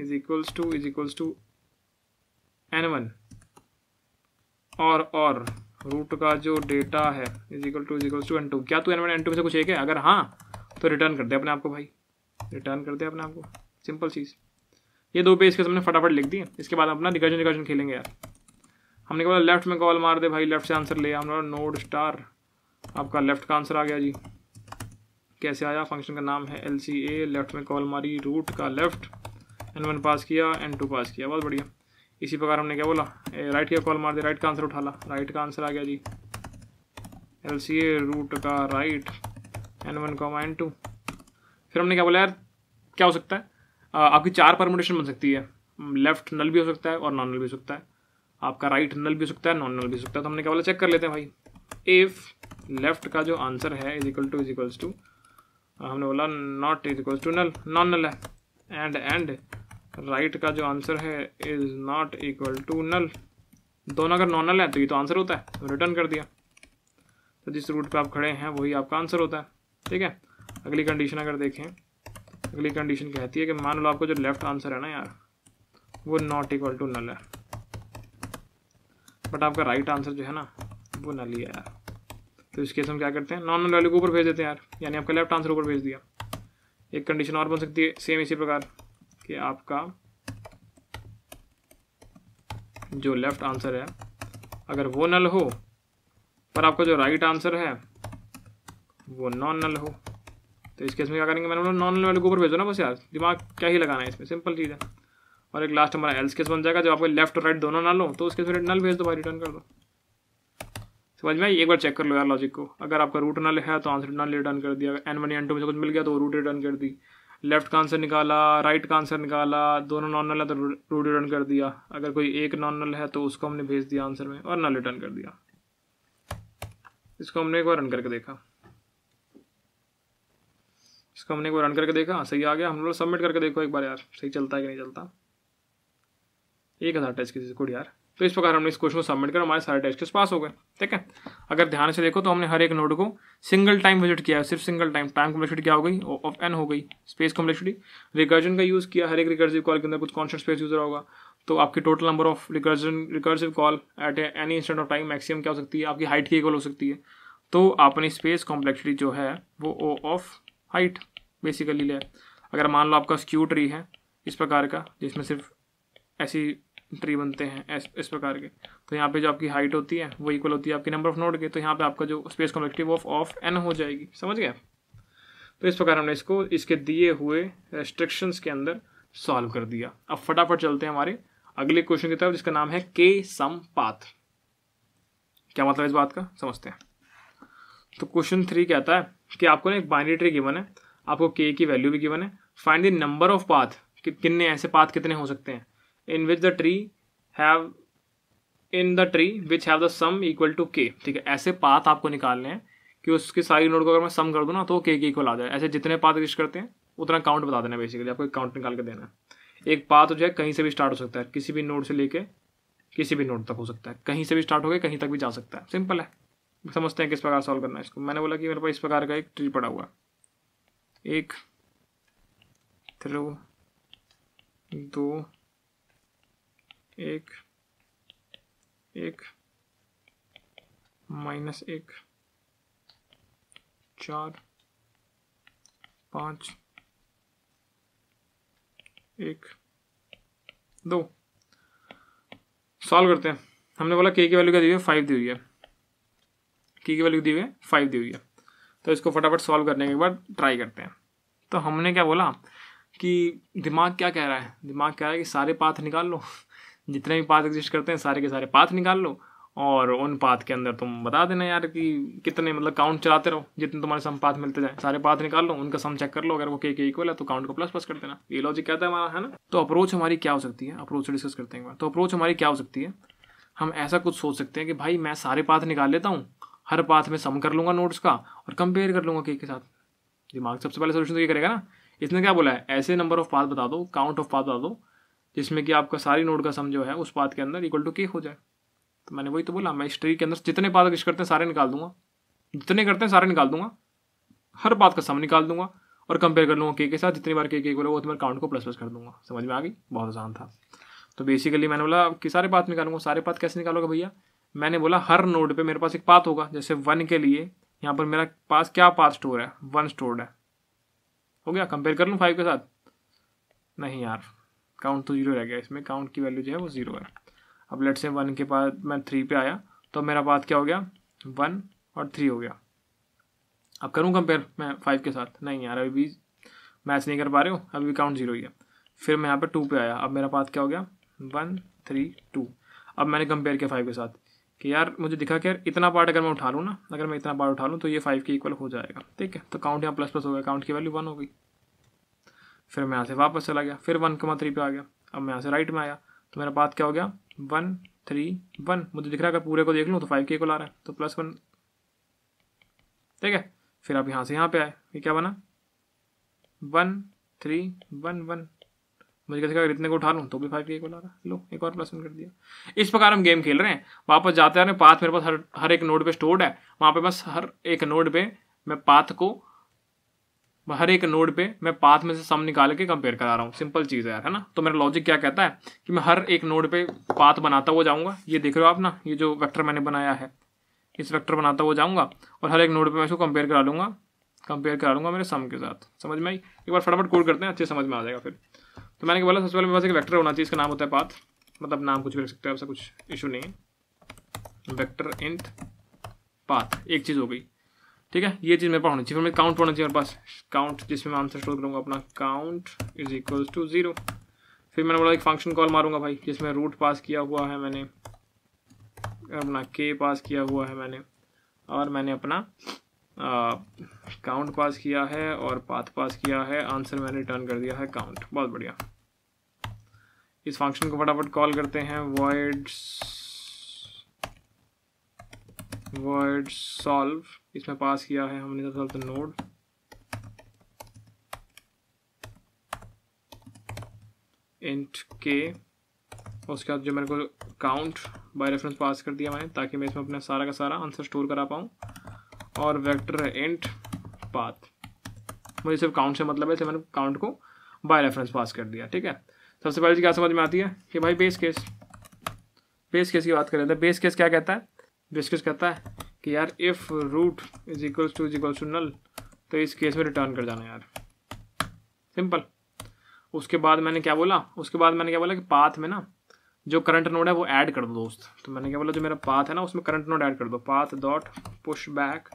is equals to is equals to n one और और रूट का जो डेटा है is equal to is equals to n two क्या तू एन वन एन टू में से कुछ एक है अगर हाँ तो रिटर्न कर दे अपने आपको भाई रिटर्न कर दे अपने आपको सिंपल चीज़ ये दो पेज के हमने फटाफट लिख दिए इसके बाद अपना रिकर्जन रिकर्जन खेलेंगे यार हमने बोला लेफ्ट में कॉल मार दे भाई लेफ्ट से आंसर ले हमारा नोड स्टार आपका लेफ्ट का आंसर आ गया जी कैसे आया फंक्शन का नाम है एल सी ए लेफ्ट में कॉल मारी रूट का लेफ्ट एन वन पास किया एन टू पास किया बहुत बढ़िया इसी प्रकार हमने क्या बोला ए, राइट का कॉल मार दिया राइट का आंसर उठा ला राइट का आंसर आ गया जी एल सी ए रूट का right n one comma n two फिर हमने क्या बोला यार क्या हो सकता है आ, आपकी चार परमोटेशन बन सकती है लेफ्ट नल भी हो सकता है और नॉन नल भी हो सकता है आपका राइट नल भी हो सकता है नॉन नल भी हो सकता है तो हमने क्या बोला चेक कर लेते हैं भाई इफ़ लेफ्ट का जो आंसर है is equal to is equals to हमने बोला not is equals to null non null है एंड एंड राइट का जो आंसर है is not equal to null दोनों अगर नॉन नल है तो ये तो आंसर होता है तो रिटर्न कर दिया तो जिस रूट पे आप खड़े हैं वही आपका आंसर होता है ठीक है अगली कंडीशन अगर देखें अगली कंडीशन कहती है कि मान लो आपको जो लेफ्ट आंसर है ना यार वो नॉट इक्वल टू नल है बट आपका राइट आंसर जो है ना वो नल ही है यार तो इस केस हम क्या करते हैं नॉन नॉन वैल्यू को ऊपर भेज देते हैं यार यानी आपका लेफ्ट आंसर ऊपर भेज दिया एक कंडीशन और बन सकती है सेम इसी प्रकार कि आपका जो लेफ्ट आंसर है अगर वो नल हो पर आपका जो राइट आंसर है वो नॉन नल हो तो इस केस में क्या करेंगे मैंने बोला नॉन नल वैल्यू को ऊपर भेजो ना बस यार दिमाग क्या ही लगाना है इसमें सिंपल चीज़ है और एक लास्ट हमारा एल्स केस बन जाएगा जब आपको लेफ्ट और राइट दोनों नल हो तो उसके नल भेज दो भाई रिटर्न कर दो समझ में एक बार चेक कर लो यार लॉजिक को अगर आपका रूट नल है तो आंसर नल रिटर्न कर दिया एन वन एन टू में से कुछ मिल गया तो रूट रिटर्न कर दी लेफ्ट का आंसर निकाला राइट का आंसर निकाला दोनों नॉन नल है तो रूट रिटर्न कर दिया अगर कोई एक नॉन नल है तो उसको हमने भेज दिया आंसर में और नल रिटर्न कर दिया इसको हमने एक बार रन करके देखा इसको हमने एक बार रन करके देखा हाँ, सही आ गया हम लोग सबमिट करके देखो एक बार यार सही चलता है कि नहीं चलता एक हज़ार टेस्ट किसी कोड यार तो इस प्रकार हमने इस क्वेश्चन को सबमिट कर हमारे सारे टेस्ट पास हो गए ठीक है अगर ध्यान से देखो तो हमने हर एक नोड को सिंगल टाइम विजिट किया सिर्फ सिंगल टाइम टाइम कम्प्लेक्सिटी क्या हो गई ऑफ एन हो गई स्पेस कम्प्लेक्सिटी रिकर्जन का यूज़ किया हर एक रिकर्जिव कॉल के अंदर कुछ कॉन्स्टेंट स्पेस यूज होगा तो आपकी total number of recursion recursive call at any instant of time maximum क्या हो सकती है आपकी हाइट की इक्वल हो सकती है तो आपने स्पेस कॉम्प्लेक्सिटी जो है वो ओ ऑफ हाइट बेसिकली लिया अगर मान लो आपका स्क्यू ट्री है इस प्रकार का जिसमें सिर्फ ऐसी ट्री बनते हैं इस प्रकार के तो यहाँ पे जो आपकी हाइट होती है वो इक्वल होती है आपके नंबर ऑफ नोड के तो यहाँ पे आपका जो space complexity of of n हो जाएगी समझ गया तो इस प्रकार हमने इसको इसके दिए हुए रेस्ट्रिक्शंस के अंदर सॉल्व कर दिया अब फटाफट चलते हैं हमारे अगले क्वेश्चन की तरफ जिसका नाम है के सम पाथ क्या मतलब इस बात का समझते हैं तो क्वेश्चन थ्री कहता है कि आपको ना एक बाइनरी ट्री गिवन है आपको के की वैल्यू भी गिवन है find the number of path कि कितने ऐसे पाथ कितने हो सकते हैं in which the tree have in the tree which have the sum equal to k ठीक है ऐसे पाथ आपको निकालने हैं कि उसके सारी नोड को अगर मैं सम कर दूँ ना तो के के इक्वल आ जाए ऐसे जितने पाथ रीच करते हैं उतना काउंट बता देना बेसिकली आपको एक काउंट निकाल के देना है एक पाथ हो जाए कहीं से भी स्टार्ट हो सकता है किसी भी नोड से लेके किसी भी नोड तक हो सकता है कहीं से भी स्टार्ट हो गया कहीं तक भी जा सकता है सिंपल है समझते हैं किस प्रकार सॉल्व करना है इसको मैंने बोला कि मेरे पास इस प्रकार का एक ट्री पड़ा हुआ एक थ्रो दो एक एक माइनस एक चार पाँच एक दो सॉल्व करते हैं हमने बोला के की वैल्यू क्या दी हुई है फाइव दी हुई है के की वैल्यू दी हुई है फाइव दी हुई है तो इसको फटाफट सॉल्व करने के बाद ट्राई करते हैं तो हमने क्या बोला कि दिमाग क्या कह रहा है दिमाग कह रहा है कि सारे पाथ निकाल लो जितने भी पाथ एग्जिस्ट करते हैं सारे के सारे पाथ निकाल लो और उन पाथ के अंदर तुम बता देना यार कि कितने मतलब काउंट चलाते रहो जितने तुम्हारे सम पाथ मिलते जाए सारे पाथ निकाल लो उनका सम चेक कर लो अगर वो के के इक्वल है तो काउंट को प्लस प्लस कर देना ये लॉजिक कहता है हमारा है ना तो अप्रोच हमारी क्या हो सकती है अप्रोच डिस्कस करते हैं तो अप्रोच हमारी क्या हो सकती है हम ऐसा कुछ सोच सकते हैं कि भाई मैं सारे पाथ निकाल लेता हूँ हर पाथ में सम कर लूँगा नोट्स का और कंपेयर कर लूँगा के के साथ दिमाग सबसे पहले सोल्यूशन तो ये करेगा ना इसने क्या बोला है ऐसे नंबर ऑफ पाथ बता दो काउंट ऑफ पाथ बता दो जिसमें कि आपका सारी नोड का सम जो है उस पाथ के अंदर इक्वल टू के हो जाए तो मैंने वही तो बोला मैं इस ट्री के अंदर जितने पाथ किस करते हैं सारे निकाल दूंगा जितने करते हैं सारे निकाल दूंगा हर पाथ का सम निकाल दूंगा और कंपेयर कर लूँगा के के साथ जितनी बार के के बोला वो उतनी तो काउंट को प्लस प्लस कर दूंगा समझ में आ गई बहुत आसान था तो बेसिकली मैंने बोला कि सारे पाथ निकालूंगा सारे पाथ कैसे निकालोगे भैया मैंने बोला हर नोड पे मेरे पास एक पाथ होगा जैसे वन के लिए यहाँ पर मेरा पास क्या पाथ स्टोर है वन स्टोर है हो गया कंपेयर कर लूँ फाइव के साथ नहीं यार काउंट तो जीरो रह गया इसमें काउंट की वैल्यू जो है वो ज़ीरो है अब लेट से वन के बाद मैं थ्री पे आया तो मेरा बात क्या हो गया वन और थ्री हो गया अब करूँ कंपेयर मैं फाइव के साथ नहीं यार अभी भी मैच नहीं कर पा रहे हो अभी भी काउंट जीरो ही है फिर मैं यहाँ पर टू पे आया अब मेरा पाथ क्या हो गया वन थ्री टू अब मैंने कंपेयर किया फाइव के साथ कि यार मुझे दिखा कि यार इतना पार्ट अगर मैं उठा लूँ ना अगर मैं इतना पार्ट उठा लूँ तो ये फाइव के इक्वल हो जाएगा ठीक है तो काउंट यहाँ प्लस प्लस हो गया काउंट की वैल्यू वन हो गई फिर मैं यहाँ से वापस चला गया फिर वन कमा थ्री पर आ गया अब मैं यहाँ से राइट में आया तो मेरा पाथ क्या हो गया वन थ्री वन मुझे दिख रहा है अगर पूरे को देख लूँ तो फाइव के को ला रहा है तो प्लस वन ठीक है फिर आप यहाँ से यहाँ पे आए ये क्या बना वन थ्री वन वन मुझे कैसे अगर इतने को उठा लूँ तो भी फाइव के को ला रहा है लो एक और प्लस वन कर दिया इस प्रकार हम गेम खेल रहे हैं वापस जाते आ रहे हैं पाथ मेरे पास हर हर एक नोड पे स्टोर्ड है वहाँ पर बस हर एक नोड पे मैं पाथ को हर एक नोड पे मैं पाथ में से सम निकाल के कंपेयर करा रहा हूँ सिंपल चीज़ है यार है ना तो मेरा लॉजिक क्या कहता है कि मैं हर एक नोड पे पाथ बनाता हुआ जाऊँगा ये देख रहे हो आप ना ये जो वेक्टर मैंने बनाया है इस वेक्टर बनाता हुआ जाऊँगा और हर एक नोड पर मैं इसको कंपेयर करा लूँगा कंपेयर करा लूँगा मेरे सम के साथ समझ में आई एक बार फटाफट कोड करते हैं अच्छे समझ में आ जाएगा फिर तो मैंने बोला सबसे पहले मेरे पास एक वैक्टर होना चाहिए इसका नाम होता है पाथ मतलब नाम कुछ भी रख सकते हैं ऐसा कुछ इशू नहीं है वैक्टर इंट पाथ एक चीज़ हो गई ठीक है ये चीज़ मेरे पास होनी चाहिए फिर मैं काउंट होना चाहिए मेरे पास काउंट जिसमें मैं आंसर स्टोर करूँगा अपना count is equal to zero फिर मैंने बोला एक फंक्शन कॉल मारूंगा भाई जिसमें रूट पास किया हुआ है मैंने अपना के पास किया हुआ है मैंने और मैंने अपना काउंट पास किया है और पाथ पास किया है आंसर मैंने रिटर्न कर दिया है काउंट बहुत बढ़िया इस फंक्शन को फटाफट कॉल करते हैं वर्ड वर्ड सॉल्व इसमें पास किया है हमने दरअसल तो नोड इंट के उसके बाद जो मेरे को काउंट बाय रेफरेंस पास कर दिया मैंने ताकि मैं इसमें अपना सारा का सारा आंसर स्टोर करा पाऊँ और वेक्टर है इंट पाथ मुझे सिर्फ काउंट से मतलब है इसलिए मैंने काउंट को बाय रेफरेंस पास कर दिया ठीक है सबसे पहले क्या समझ में आती है कि भाई बेस केस बेस केस की बात कर रहे थे बेस केस क्या कहता है बेस केस कहता है कि यार if root is equals to is equals to null तो इस केस में रिटर्न कर जाना यार सिंपल उसके बाद मैंने क्या बोला उसके बाद मैंने क्या बोला कि पाथ में ना जो करंट नोड है वो ऐड कर दो दोस्त तो मैंने क्या बोला जो मेरा पाथ है ना उसमें करंट नोड ऐड कर दो path dot push back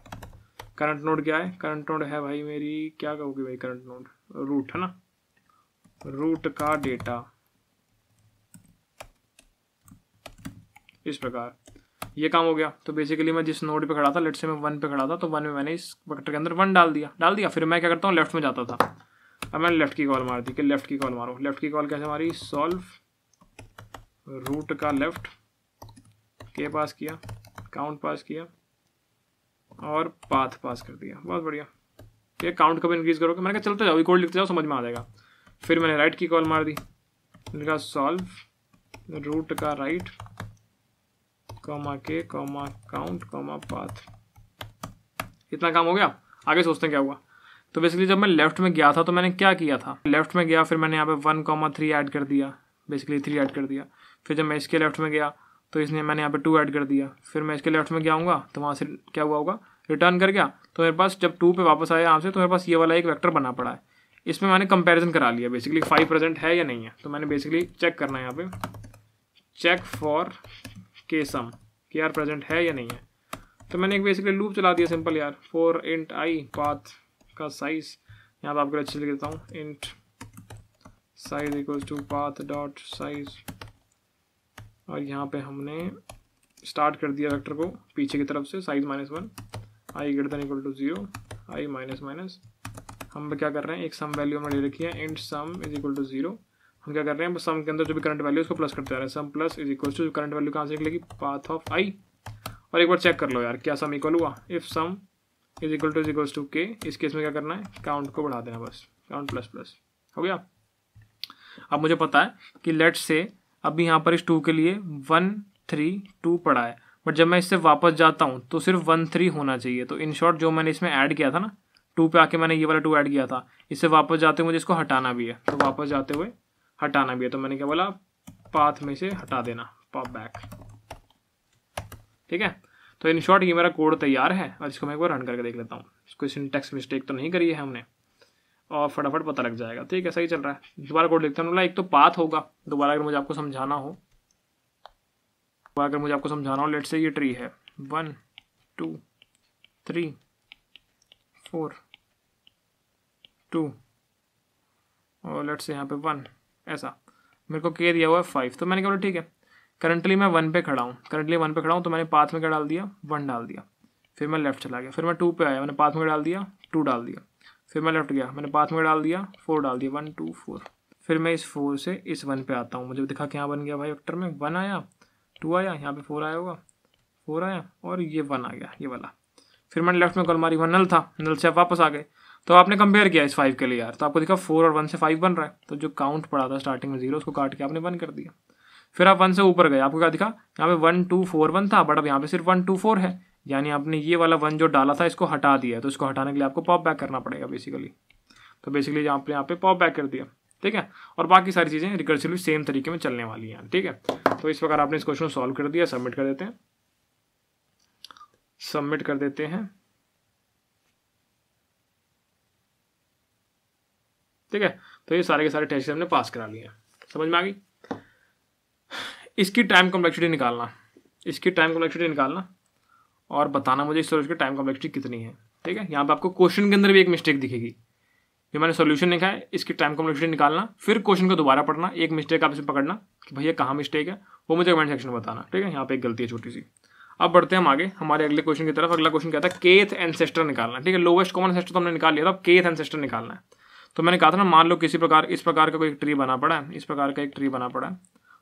current node क्या है करंट नोड है भाई मेरी क्या कहोगे भाई करंट नोड रूट है ना रूट का डेटा इस प्रकार ये काम हो गया तो बेसिकली मैं जिस नोड पे खड़ा था लेट से मैं वन पे खड़ा था तो वन में मैंने इस वक्टर के अंदर वन डाल दिया डाल दिया फिर मैं क्या करता हूँ लेफ्ट में जाता था अब मैंने लेफ्ट की कॉल मार दी कि लेफ्ट की कॉल मारो लेफ्ट की कॉल कैसे मारी सॉल्व रूट का लेफ्ट के पास किया काउंट पास किया और पाथ पास कर दिया बहुत बढ़िया ये काउंट कब इंक्रीज करोगे मैंने कहा चलते जाओ कोड लिखते जाओ समझ में आ जाएगा फिर मैंने राइट की कॉल मार दी लिखा सॉल्व रूट का right comma k comma count comma path इतना काम हो गया आगे सोचते हैं क्या हुआ तो बेसिकली जब मैं लेफ्ट में गया था तो मैंने क्या किया था लेफ्ट में गया फिर मैंने यहाँ पे वन कॉमा थ्री ऐड कर दिया बेसिकली थ्री ऐड कर दिया फिर जब मैं इसके लेफ्ट में गया तो इसने मैंने यहाँ पे टू ऐड कर दिया फिर मैं इसके लेफ्ट में गया हूँ तो वहाँ से क्या हुआ होगा रिटर्न कर गया तो मेरे पास जब टू पे वापस आया यहाँ से तो मेरे पास ये वाला एक वैक्टर बना पड़ा है इसमें मैंने कंपेरिजन करा लिया बेसिकली फाइव प्रजेंट है या नहीं है तो मैंने बेसिकली चेक करना है यहाँ पे चेक फॉर के सम के आर प्रेजेंट है या नहीं है तो मैंने एक बेसिकली लूप चला दिया सिंपल यार फोर इंट आई पाथ का साइज यहाँ पर आपको अच्छे लिख देता हूँ int size equal to path dot size और यहाँ पे हमने स्टार्ट कर दिया वेक्टर को पीछे की तरफ से size minus one i greater equal to zero i minus minus हम क्या कर रहे हैं एक सम वैल्यू हमने ले रखी है int sum is equal to zero हम क्या कर रहे हैं सम के अंदर जो भी करंट वैल्यू उसको प्लस करते जा रहे हैं sum plus is equal to current value कहाँ से निकलेगी पाथ ऑफ आई और एक बार चेक कर लो यार क्या सम इक्वल हुआ if sum is equal to is equal to k इस केस में क्या करना है काउंट को बढ़ा देना बस काउंट प्लस प्लस हो गया अब मुझे पता है कि लेट से अभी यहाँ पर इस टू के लिए वन थ्री टू पड़ा है बट जब मैं इससे वापस जाता हूँ तो सिर्फ वन थ्री होना चाहिए तो इन शॉर्ट जो मैंने इसमें ऐड किया था ना टू पे आके मैंने ये वाला टू ऐड किया था इससे वापस जाते हुए मुझे इसको हटाना भी है तो वापस जाते हुए हटाना भी है तो मैंने क्या बोला पाथ में से हटा देना पॉप बैक ठीक है तो इन शॉर्ट ये मेरा कोड तैयार है और इसको मैं एक बार रन करके देख लेता हूँ कोई सिंटेक्स मिस्टेक तो नहीं करी है हमने और फटाफट पता लग जाएगा ठीक है सही चल रहा है दोबारा कोड लिखता हूँ एक तो पाथ होगा दोबारा अगर मुझे आपको समझाना हो दोबारा अगर मुझे आपको समझाना हो लेट से ये ट्री है one two three four two और लेट से यहाँ पे वन ऐसा मेरे को के दिया हुआ है फाइव तो मैंने क्या बोला ठीक है करंटली मैं वन पे खड़ा हूँ करंटली वन पे खड़ा हूँ तो मैंने पाथ में क्या डाल दिया वन डाल दिया फिर मैं लेफ्ट चला गया फिर मैं टू पे आया मैंने पाथ में डाल दिया टू डाल दिया फिर मैं लेफ्ट गया मैंने पाथ में डाल दिया फोर डाल दिया वन टू फोर फिर मैं इस फोर से इस वन पे आता हूँ मुझे दिखा कि यहाँ बन गया भाई वेक्टर में वन आया टू आया यहाँ पे फोर आया होगा फोर आया और ये वन आ गया ये वाला फिर मैंने लेफ्ट में कॉल मारी वन नल था नल से आप वापस आ गए तो आपने कंपेयर किया इस फाइव के लिए यार तो आपको दिखा फोर और वन से फाइव बन रहा है तो जो काउंट पड़ा था स्टार्टिंग में जीरो उसको काट के आपने वन कर दिया फिर आप वन से ऊपर गए आपको क्या दिखा यहाँ पे वन टू फोर वन था बट अब यहाँ पे सिर्फ वन टू फोर है यानी आपने ये वाला वन जो डाला था इसको हटा दिया तो इसको हटाने के लिए आपको पॉप बैक करना पड़ेगा बेसिकली तो बेसिकली आपने यहाँ पे पॉप बैक कर दिया ठीक है और बाकी सारी चीज़ें रिकर्सिव सेम तरीके में चलने वाली हैं ठीक है तो इस प्रकार आपने इस क्वेश्चन को सॉल्व कर दिया सबमिट कर देते हैं सबमिट कर देते हैं ठीक है तो ये सारे के सारे टेस्ट हमने पास करा लिए समझ में आ गई इसकी टाइम कम्प्लेक्सिटी निकालना इसकी टाइम कम्प्लेक्सिटी निकालना और बताना मुझे इस सोल्यूशन की टाइम कम्प्लेक्सिटी कितनी है ठीक है यहाँ पर आपको क्वेश्चन के अंदर भी एक मिस्टेक दिखेगी जो मैंने सोल्यूशन लिखा है इसकी टाइम कम्प्लेक्सिटी निकालना फिर क्वेश्चन को दोबारा पढ़ना एक मिस्टेक आप इसे पकड़ना कि भैया कहाँ मिस्टेक है वो मुझे कमेंट सेक्शन में बताना ठीक है यहाँ पे एक गलती है छोटी सी अब बढ़ते हैं हम आगे हमारे अगले क्वेश्चन की तरफ अगला क्वेश्चन कहता था केथ एनसेस्टर निकालना ठीक है लोवेस्ट कॉमन एनसेस्टर तो हमने निकाल लिया था अब केथ एनसेस्टर निकालना है तो मैंने कहा था ना मान लो किसी प्रकार इस प्रकार का कोई एक ट्री बना पड़ा है इस प्रकार का एक ट्री बना पड़ा है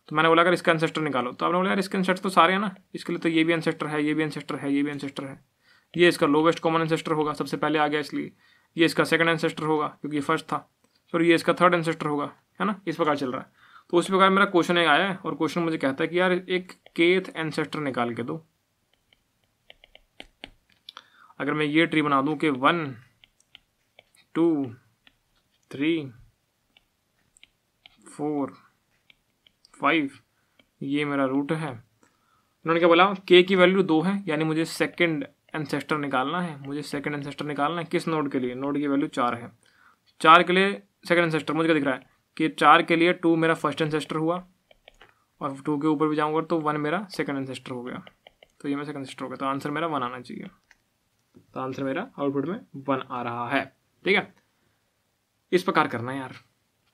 तो मैंने बोला अगर इसका एनसेस्टर निकालो तो आपने बोला यार इसके एनसेस्टर तो सारे हैं ना इसके लिए तो ये भी एनसेस्टर है ये भी एनसेस्टर है ये भी एनसेस्टर है ये इसका लोवेस्ट कॉमन एनसेस्टर होगा सबसे पहले आ गया इसलिए ये इसका सेकंड एनसेस्टर होगा क्योंकि ये फर्स्ट था फिर ये इसका थर्ड एनसेस्टर होगा है ना इस प्रकार चल रहा है तो उस प्रकार मेरा क्वेश्चन एक आया है और क्वेश्चन मुझे कहता है कि यार एक केथ एनसेस्टर निकाल के दो अगर मैं ये ट्री बना दूं कि one two three four five ये मेरा रूट है उन्होंने क्या बोला के की वैल्यू दो है यानी मुझे सेकंड एनसेस्टर निकालना है मुझे सेकंड एनसेस्टर निकालना है किस नोड के लिए नोड की वैल्यू चार है चार के लिए सेकंड एनसेस्टर मुझे क्या दिख रहा है कि चार के लिए टू मेरा फर्स्ट एनसेस्टर हुआ और टू के ऊपर भी जाऊँगा तो वन मेरा सेकंड एनसेस्टर हो गया तो ये मेरा सेकंड एनसेस्टर हो गया तो आंसर मेरा वन आना चाहिए तो आंसर मेरा आउटपुट में वन आ रहा है ठीक है इस प्रकार करना है यार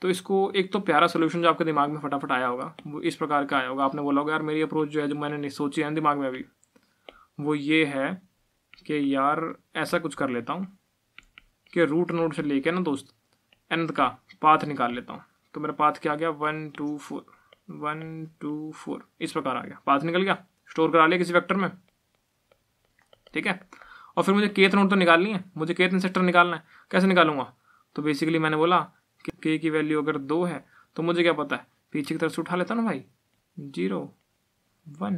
तो इसको एक तो प्यारा सोल्यूशन जो आपके दिमाग में फटाफट आया होगा वो इस प्रकार का आया होगा आपने बोला होगा यार मेरी अप्रोच जो है जो मैंने नहीं सोची है दिमाग में अभी वो ये है कि यार ऐसा कुछ कर लेता हूँ कि रूट नोट से लेके ना दोस्त एंड का पाथ निकाल लेता हूँ तो मेरा पाथ क्या आ गया one two four one two four इस प्रकार आ गया पाथ निकल गया स्टोर करा लिया किसी वेक्टर में ठीक है और फिर मुझे केथ नोट तो निकालनी है मुझे केथ इंसेक्टर निकालना है कैसे निकालूंगा तो बेसिकली मैंने बोला कि के की वैल्यू अगर दो है तो मुझे क्या पता है पीछे की तरफ से उठा लेता ना भाई जीरो वन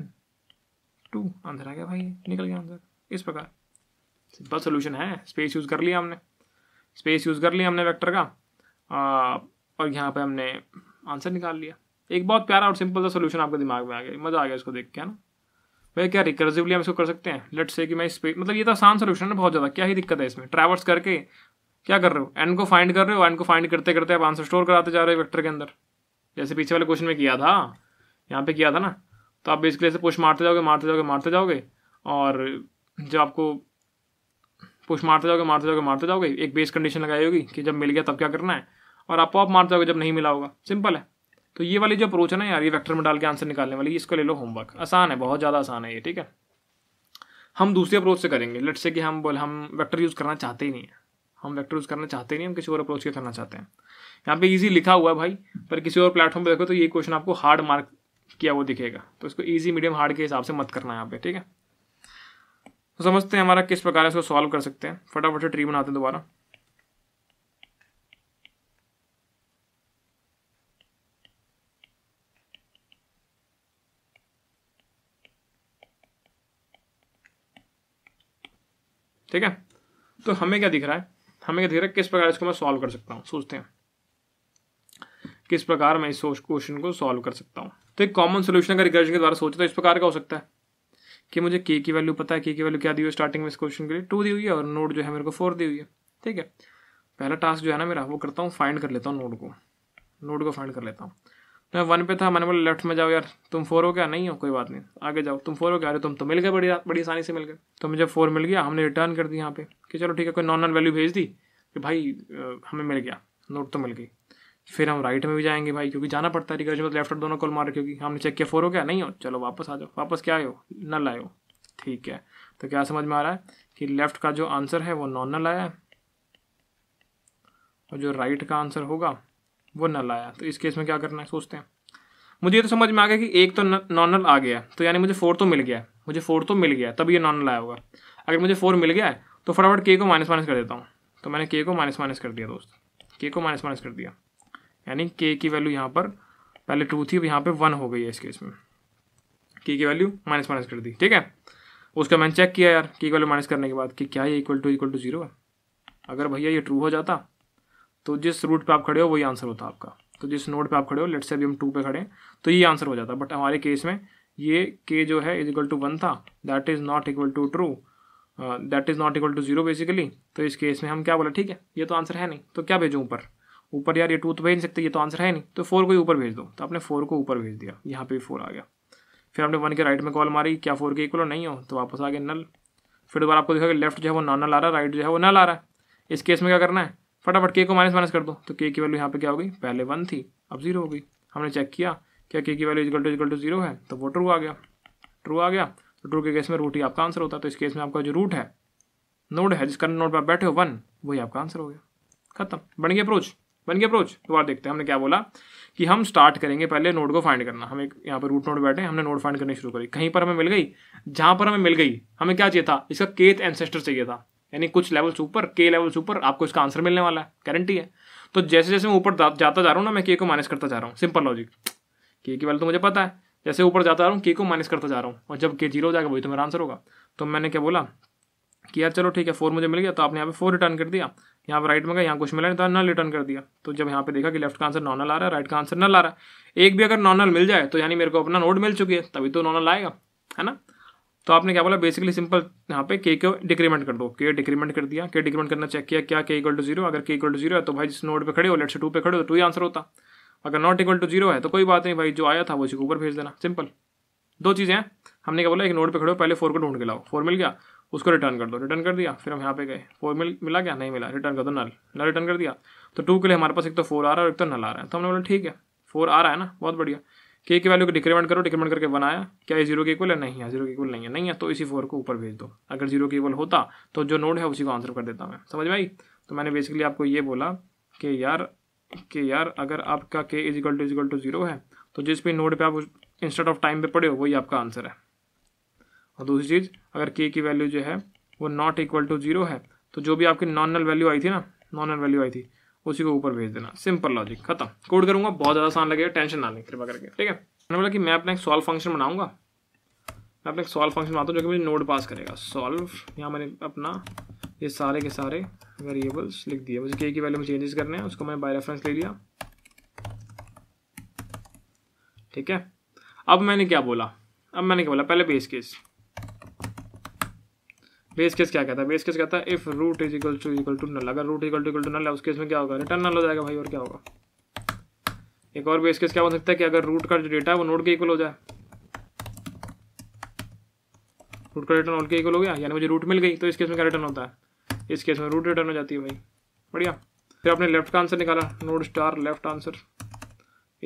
टू आंसर आ गया भाई निकल गया आंसर इस प्रकार सिंपल सोल्यूशन है स्पेस यूज़ कर लिया हमने स्पेस यूज़ कर लिया हमने वैक्टर का आ, और यहाँ पर हमने आंसर निकाल लिया एक बहुत प्यारा और सिंपल सा सोल्यूशन आपके दिमाग में आ गया मज़ा आ गया इसको देख के ना भाई क्या रिकर्सिवली हम इसको कर सकते हैं लेट से कि मैं स्पेस मतलब ये तो आसान सोल्यूशन है बहुत ज़्यादा क्या ही दिक्कत है इसमें ट्रैवर्स करके क्या कर रहे हो एन को फाइंड कर रहे हो एन को फाइंड करते करते आप आंसर स्टोर कराते जा रहे हो वेक्टर के अंदर जैसे पीछे वाले क्वेश्चन में किया था यहाँ पे किया था ना तो आप बेसिकली ऐसे पुश मारते जाओगे मारते जाओगे मारते जाओगे और जब आपको पुश मारते जाओगे मारते जाओगे मारते जाओगे एक बेस कंडीशन लगाई होगी कि जब मिल गया तब क्या करना है और आप मारते जाओगे जब नहीं मिला होगा सिंपल है तो ये वाली जो अप्रोच है ना यार ये वेक्टर में डाल के आंसर निकालने वाली इसको ले लो होमवर्क आसान है बहुत ज़्यादा आसान है ये ठीक है हम दूसरी अप्रोच से करेंगे लट से कि हम बोल हम वेक्टर यूज़ करना चाहते ही नहीं है हम वेक्टर यूज़ करना चाहते नहीं हम किसी और अप्रोच के करना चाहते हैं यहाँ पे इजी लिखा हुआ है भाई पर किसी और प्लेटफॉर्म पे देखो तो ये क्वेश्चन आपको हार्ड मार्क किया वो दिखेगा तो इसको ईजी मीडियम हार्ड के हिसाब से मत करना यहाँ पे ठीक है तो समझते हैं हमारा किस प्रकार इसको सॉल्व कर सकते हैं फटाफट से ट्री बनाते हैं दोबारा ठीक है तो हमें क्या दिख रहा है हमें दिख रहा है किस प्रकार इसको मैं सॉल्व कर सकता हूँ सोचते हैं किस प्रकार मैं इस क्वेश्चन को सॉल्व कर सकता हूँ तो एक कॉमन सोल्यूशन अगर रिकर्जन के द्वारा सोचे तो इस प्रकार का हो सकता है कि मुझे के की वैल्यू पता है के की वैल्यू क्या दी हुई स्टार्टिंग में इस क्वेश्चन के लिए टू दी हुई है और नोट जो है मेरे को फोर दी हुई है ठीक है पहला टास्क जो है ना मेरा वो करता हूँ फाइंड कर लेता हूँ नोट को नोट को फाइंड कर लेता हूँ मैं वन पे था मैंने बोला लेफ्ट में जाओ यार तुम फोर हो गया नहीं हो कोई बात नहीं आगे जाओ तुम फोर हो गया अरे तुम तो मिल गए बड़ी बड़ी आसानी से मिल गए तो मुझे फोर मिल गया हमने रिटर्न कर दी यहाँ पे कि चलो ठीक है कोई नॉन नॉन वैल्यू भेज दी कि भाई हमें मिल गया नोट तो मिल गई फिर हम राइट में भी जाएंगे भाई क्योंकि जाना पड़ता है रिकर्जन लेफ्ट तो और दोनों कॉल मार क्योंकि हमने चेक किया फोर हो गया नहीं हो चलो वापस आ जाओ वापस क्या आयो न नल ठीक है तो क्या समझ में आ रहा है कि लेफ्ट का जो आंसर है वो नॉन नल आया है और जो राइट का आंसर होगा वो नल आया तो इस केस में क्या करना है सोचते हैं मुझे ये तो समझ में आ गया कि एक तो नॉन नल आ गया तो यानी मुझे फोर तो मिल गया मुझे फोर तो मिल गया तब ये नॉन नल आया होगा अगर मुझे फोर मिल गया है तो फटाफट के को माइनस माइनस कर देता हूँ तो मैंने के को माइनस माइनस कर दिया दोस्त के को माइनस माइनस कर दिया यानी के की वैल्यू यहाँ पर पहले टू थी यहाँ पर वन हो गई है इस केस में के की वैल्यू माइनस माइनस कर दी ठीक है उसका मैंने चेक किया यार के की वैल्यू माइनस करने के बाद कि क्या ये equal to equal to zero है अगर भैया ये ट्रू हो जाता तो जिस रूट पे आप खड़े हो वही आंसर होता है आपका तो जिस नोड पे आप खड़े हो लेट से अभी हम टू पे खड़े हैं तो ये आंसर हो जाता है बट हमारे केस में ये के जो है इज इक्वल टू वन था that is not equal to true that is not equal to zero basically तो इस केस में हम क्या बोला ठीक है ये तो आंसर है नहीं तो क्या भेजूँ ऊपर ऊपर यार ये टू तो भेज नहीं सकते ये तो आंसर है नहीं तो फोर को ही ऊपर भेज दो तो आपने फोर को ऊपर भेज दिया यहाँ पर भी फोर आ गया फिर हमने वन के राइट में कॉल मारी क्या फोर के इक्वल नहीं हो तो वापस आ गए नल फिर दोबारा आपको देखा कि लेफ्ट जो है वो नॉन नल आ रहा है राइट जो है वो नल आ रहा है इस केस में क्या करना है फटाफट के को माइनस माइनस कर दो तो के की वैल्यू यहाँ पे क्या हो गई पहले वन थी अब जीरो हो गई हमने चेक किया क्या के की value is equal to is equal to zero है तो वो ट्रू आ गया ट्रू आ गया तो ट्रू के केस में रूट ही आपका आंसर होता तो इस केस में आपका जो रूट है नोड है जिस करंट नोड पर आप बैठे हो वन वही आपका आंसर हो गया खत्म बन गया अप्रोच बन गया अप्रोच दोबारा देखते हैं हमने क्या बोला कि हम स्टार्ट करेंगे पहले नोड को फाइंड करना हम एक यहाँ पर रूट नोड बैठे हमने नोड फाइंड करनी शुरू करी कहीं पर हमें मिल गई जहाँ पर हमें मिल गई हमें क्या चाहिए था इसका केथ एनसेस्टर चाहिए था यानी कुछ लेवल ऊपर के लेवल्स ऊपर आपको इसका आंसर मिलने वाला है गारंटी है तो जैसे जैसे मैं ऊपर जाता जा रहा हूँ ना मैं के को माइनस करता जा रहा हूँ सिंपल लॉजिक के की वैल्यू तो मुझे पता है जैसे ऊपर जाता जा रहा हूँ के को माइनस करता जा रहा हूँ और जब के जीरो जाएगा वही तो मेरा आंसर होगा तो मैंने क्या बोला कि यार चलो ठीक है फोर मुझे मिल गया तो आपने यहाँ पे फोर रिटर्न कर दिया यहाँ पर राइट में गया यहाँ कुछ मिला नहीं था नल रिटर्न कर दिया तो जब यहाँ पे देखा कि लेफ्ट का आंसर नॉनल आ रहा है राइट का आंसर नल आ रहा है एक भी अगर नॉनल मिल जाए तो यानी मेरे को अपना नोट मिल चुकी है तभी तो नॉनल आएगा है ना तो आपने क्या बोला बेसिकली सिंपल यहाँ पे के को डिक्रीमेंट कर दो के डिक्रीमेंट कर दिया के डिक्रीमेंट करना चेक किया क्या के इक्वल टू जीरो अगर के इक्वल टू जीरो है तो भाई जिस नोड पे खड़े हो लेट से टू पे खड़े हो तो टू ही आंसर होता अगर नॉट इक्वल टू जीरो है तो कोई बात नहीं भाई जो आया था वो उसी को ऊपर भेज देना सिंपल दो चीज़ें हैं हमने क्या बोला एक नोड पे खड़े हो पहले फोर को ढूंढ के लाओ फोर मिल गया उसको रिटर्न कर दो रिटर्न कर दिया फिर हम यहाँ पे गए फोर मिल मिला क्या नहीं मिला रिटर्न कर दो नल नल रिटर्न कर दिया तो टू के लिए हमारे पास एक तो फोर आ रहा है और एक तो नल आ रहा है तो हमने बोला ठीक है फोर आ रहा है ना बहुत बढ़िया के की वैल्यू को डिक्रीमेंट करो डिक्रीमेंट करके बनाया क्या ये जीरो के इक्वल है नहीं है जीरो के इक्वल नहीं है नहीं है तो इसी फोर को ऊपर भेज दो अगर जीरो के इक्वल होता तो जो नोड है उसी को आंसर कर देता मैं समझ में आई तो मैंने बेसिकली आपको ये बोला कि यार कि यार अगर आपका k is equal to is equal to zero है तो जिस भी नोड पे आप इंस्टेड ऑफ टाइम पे पढ़े हो वही आपका आंसर है और दूसरी चीज़ अगर के की वैल्यू जो है वो नॉट इक्वल टू जीरो है तो जो भी आपकी नॉर्नल वैल्यू आई थी ना नॉन वैल्यू आई थी उसी को ऊपर भेज देना सिंपल लॉजिक खत्म कोड करूंगा बहुत ज़्यादा आसान लगेगा टेंशन ना लें कृपा करके ठीक है मैंने बोला कि मैं अपना एक सॉल्व फंक्शन बनाऊंगा मैं अपना एक सॉल्व फंक्शन बनाता हूँ जो कि मुझे नोड पास करेगा सॉल्व यहाँ मैंने अपना ये सारे के सारे वेरिएबल्स लिख दिए मुझे के वैल्यू में चेंजेस करने हैं उसको मैंने बाई रेफरेंस ले लिया ठीक है अब मैंने क्या बोला अब मैंने क्या बोला पहले बेस केस बेस केस क्या कहता है बेस केस कहता है if root is equal to equal to null अगर root equal to equal to null है उस केस में क्या होगा रिटर्न नल हो जाएगा भाई और क्या होगा एक और बेस केस क्या हो सकता है कि अगर रूट का जो डेटा है वो नोड के इक्वल हो जाए रूट का रिटर्न नोड के इक्वल हो गया यानी मुझे रूट मिल गई तो इस केस में क्या रिटर्न होता है इस केस में रूट रिटर्न हो जाती है भाई बढ़िया फिर आपने लेफ्ट का आंसर निकाला नोड स्टार लेफ्ट आंसर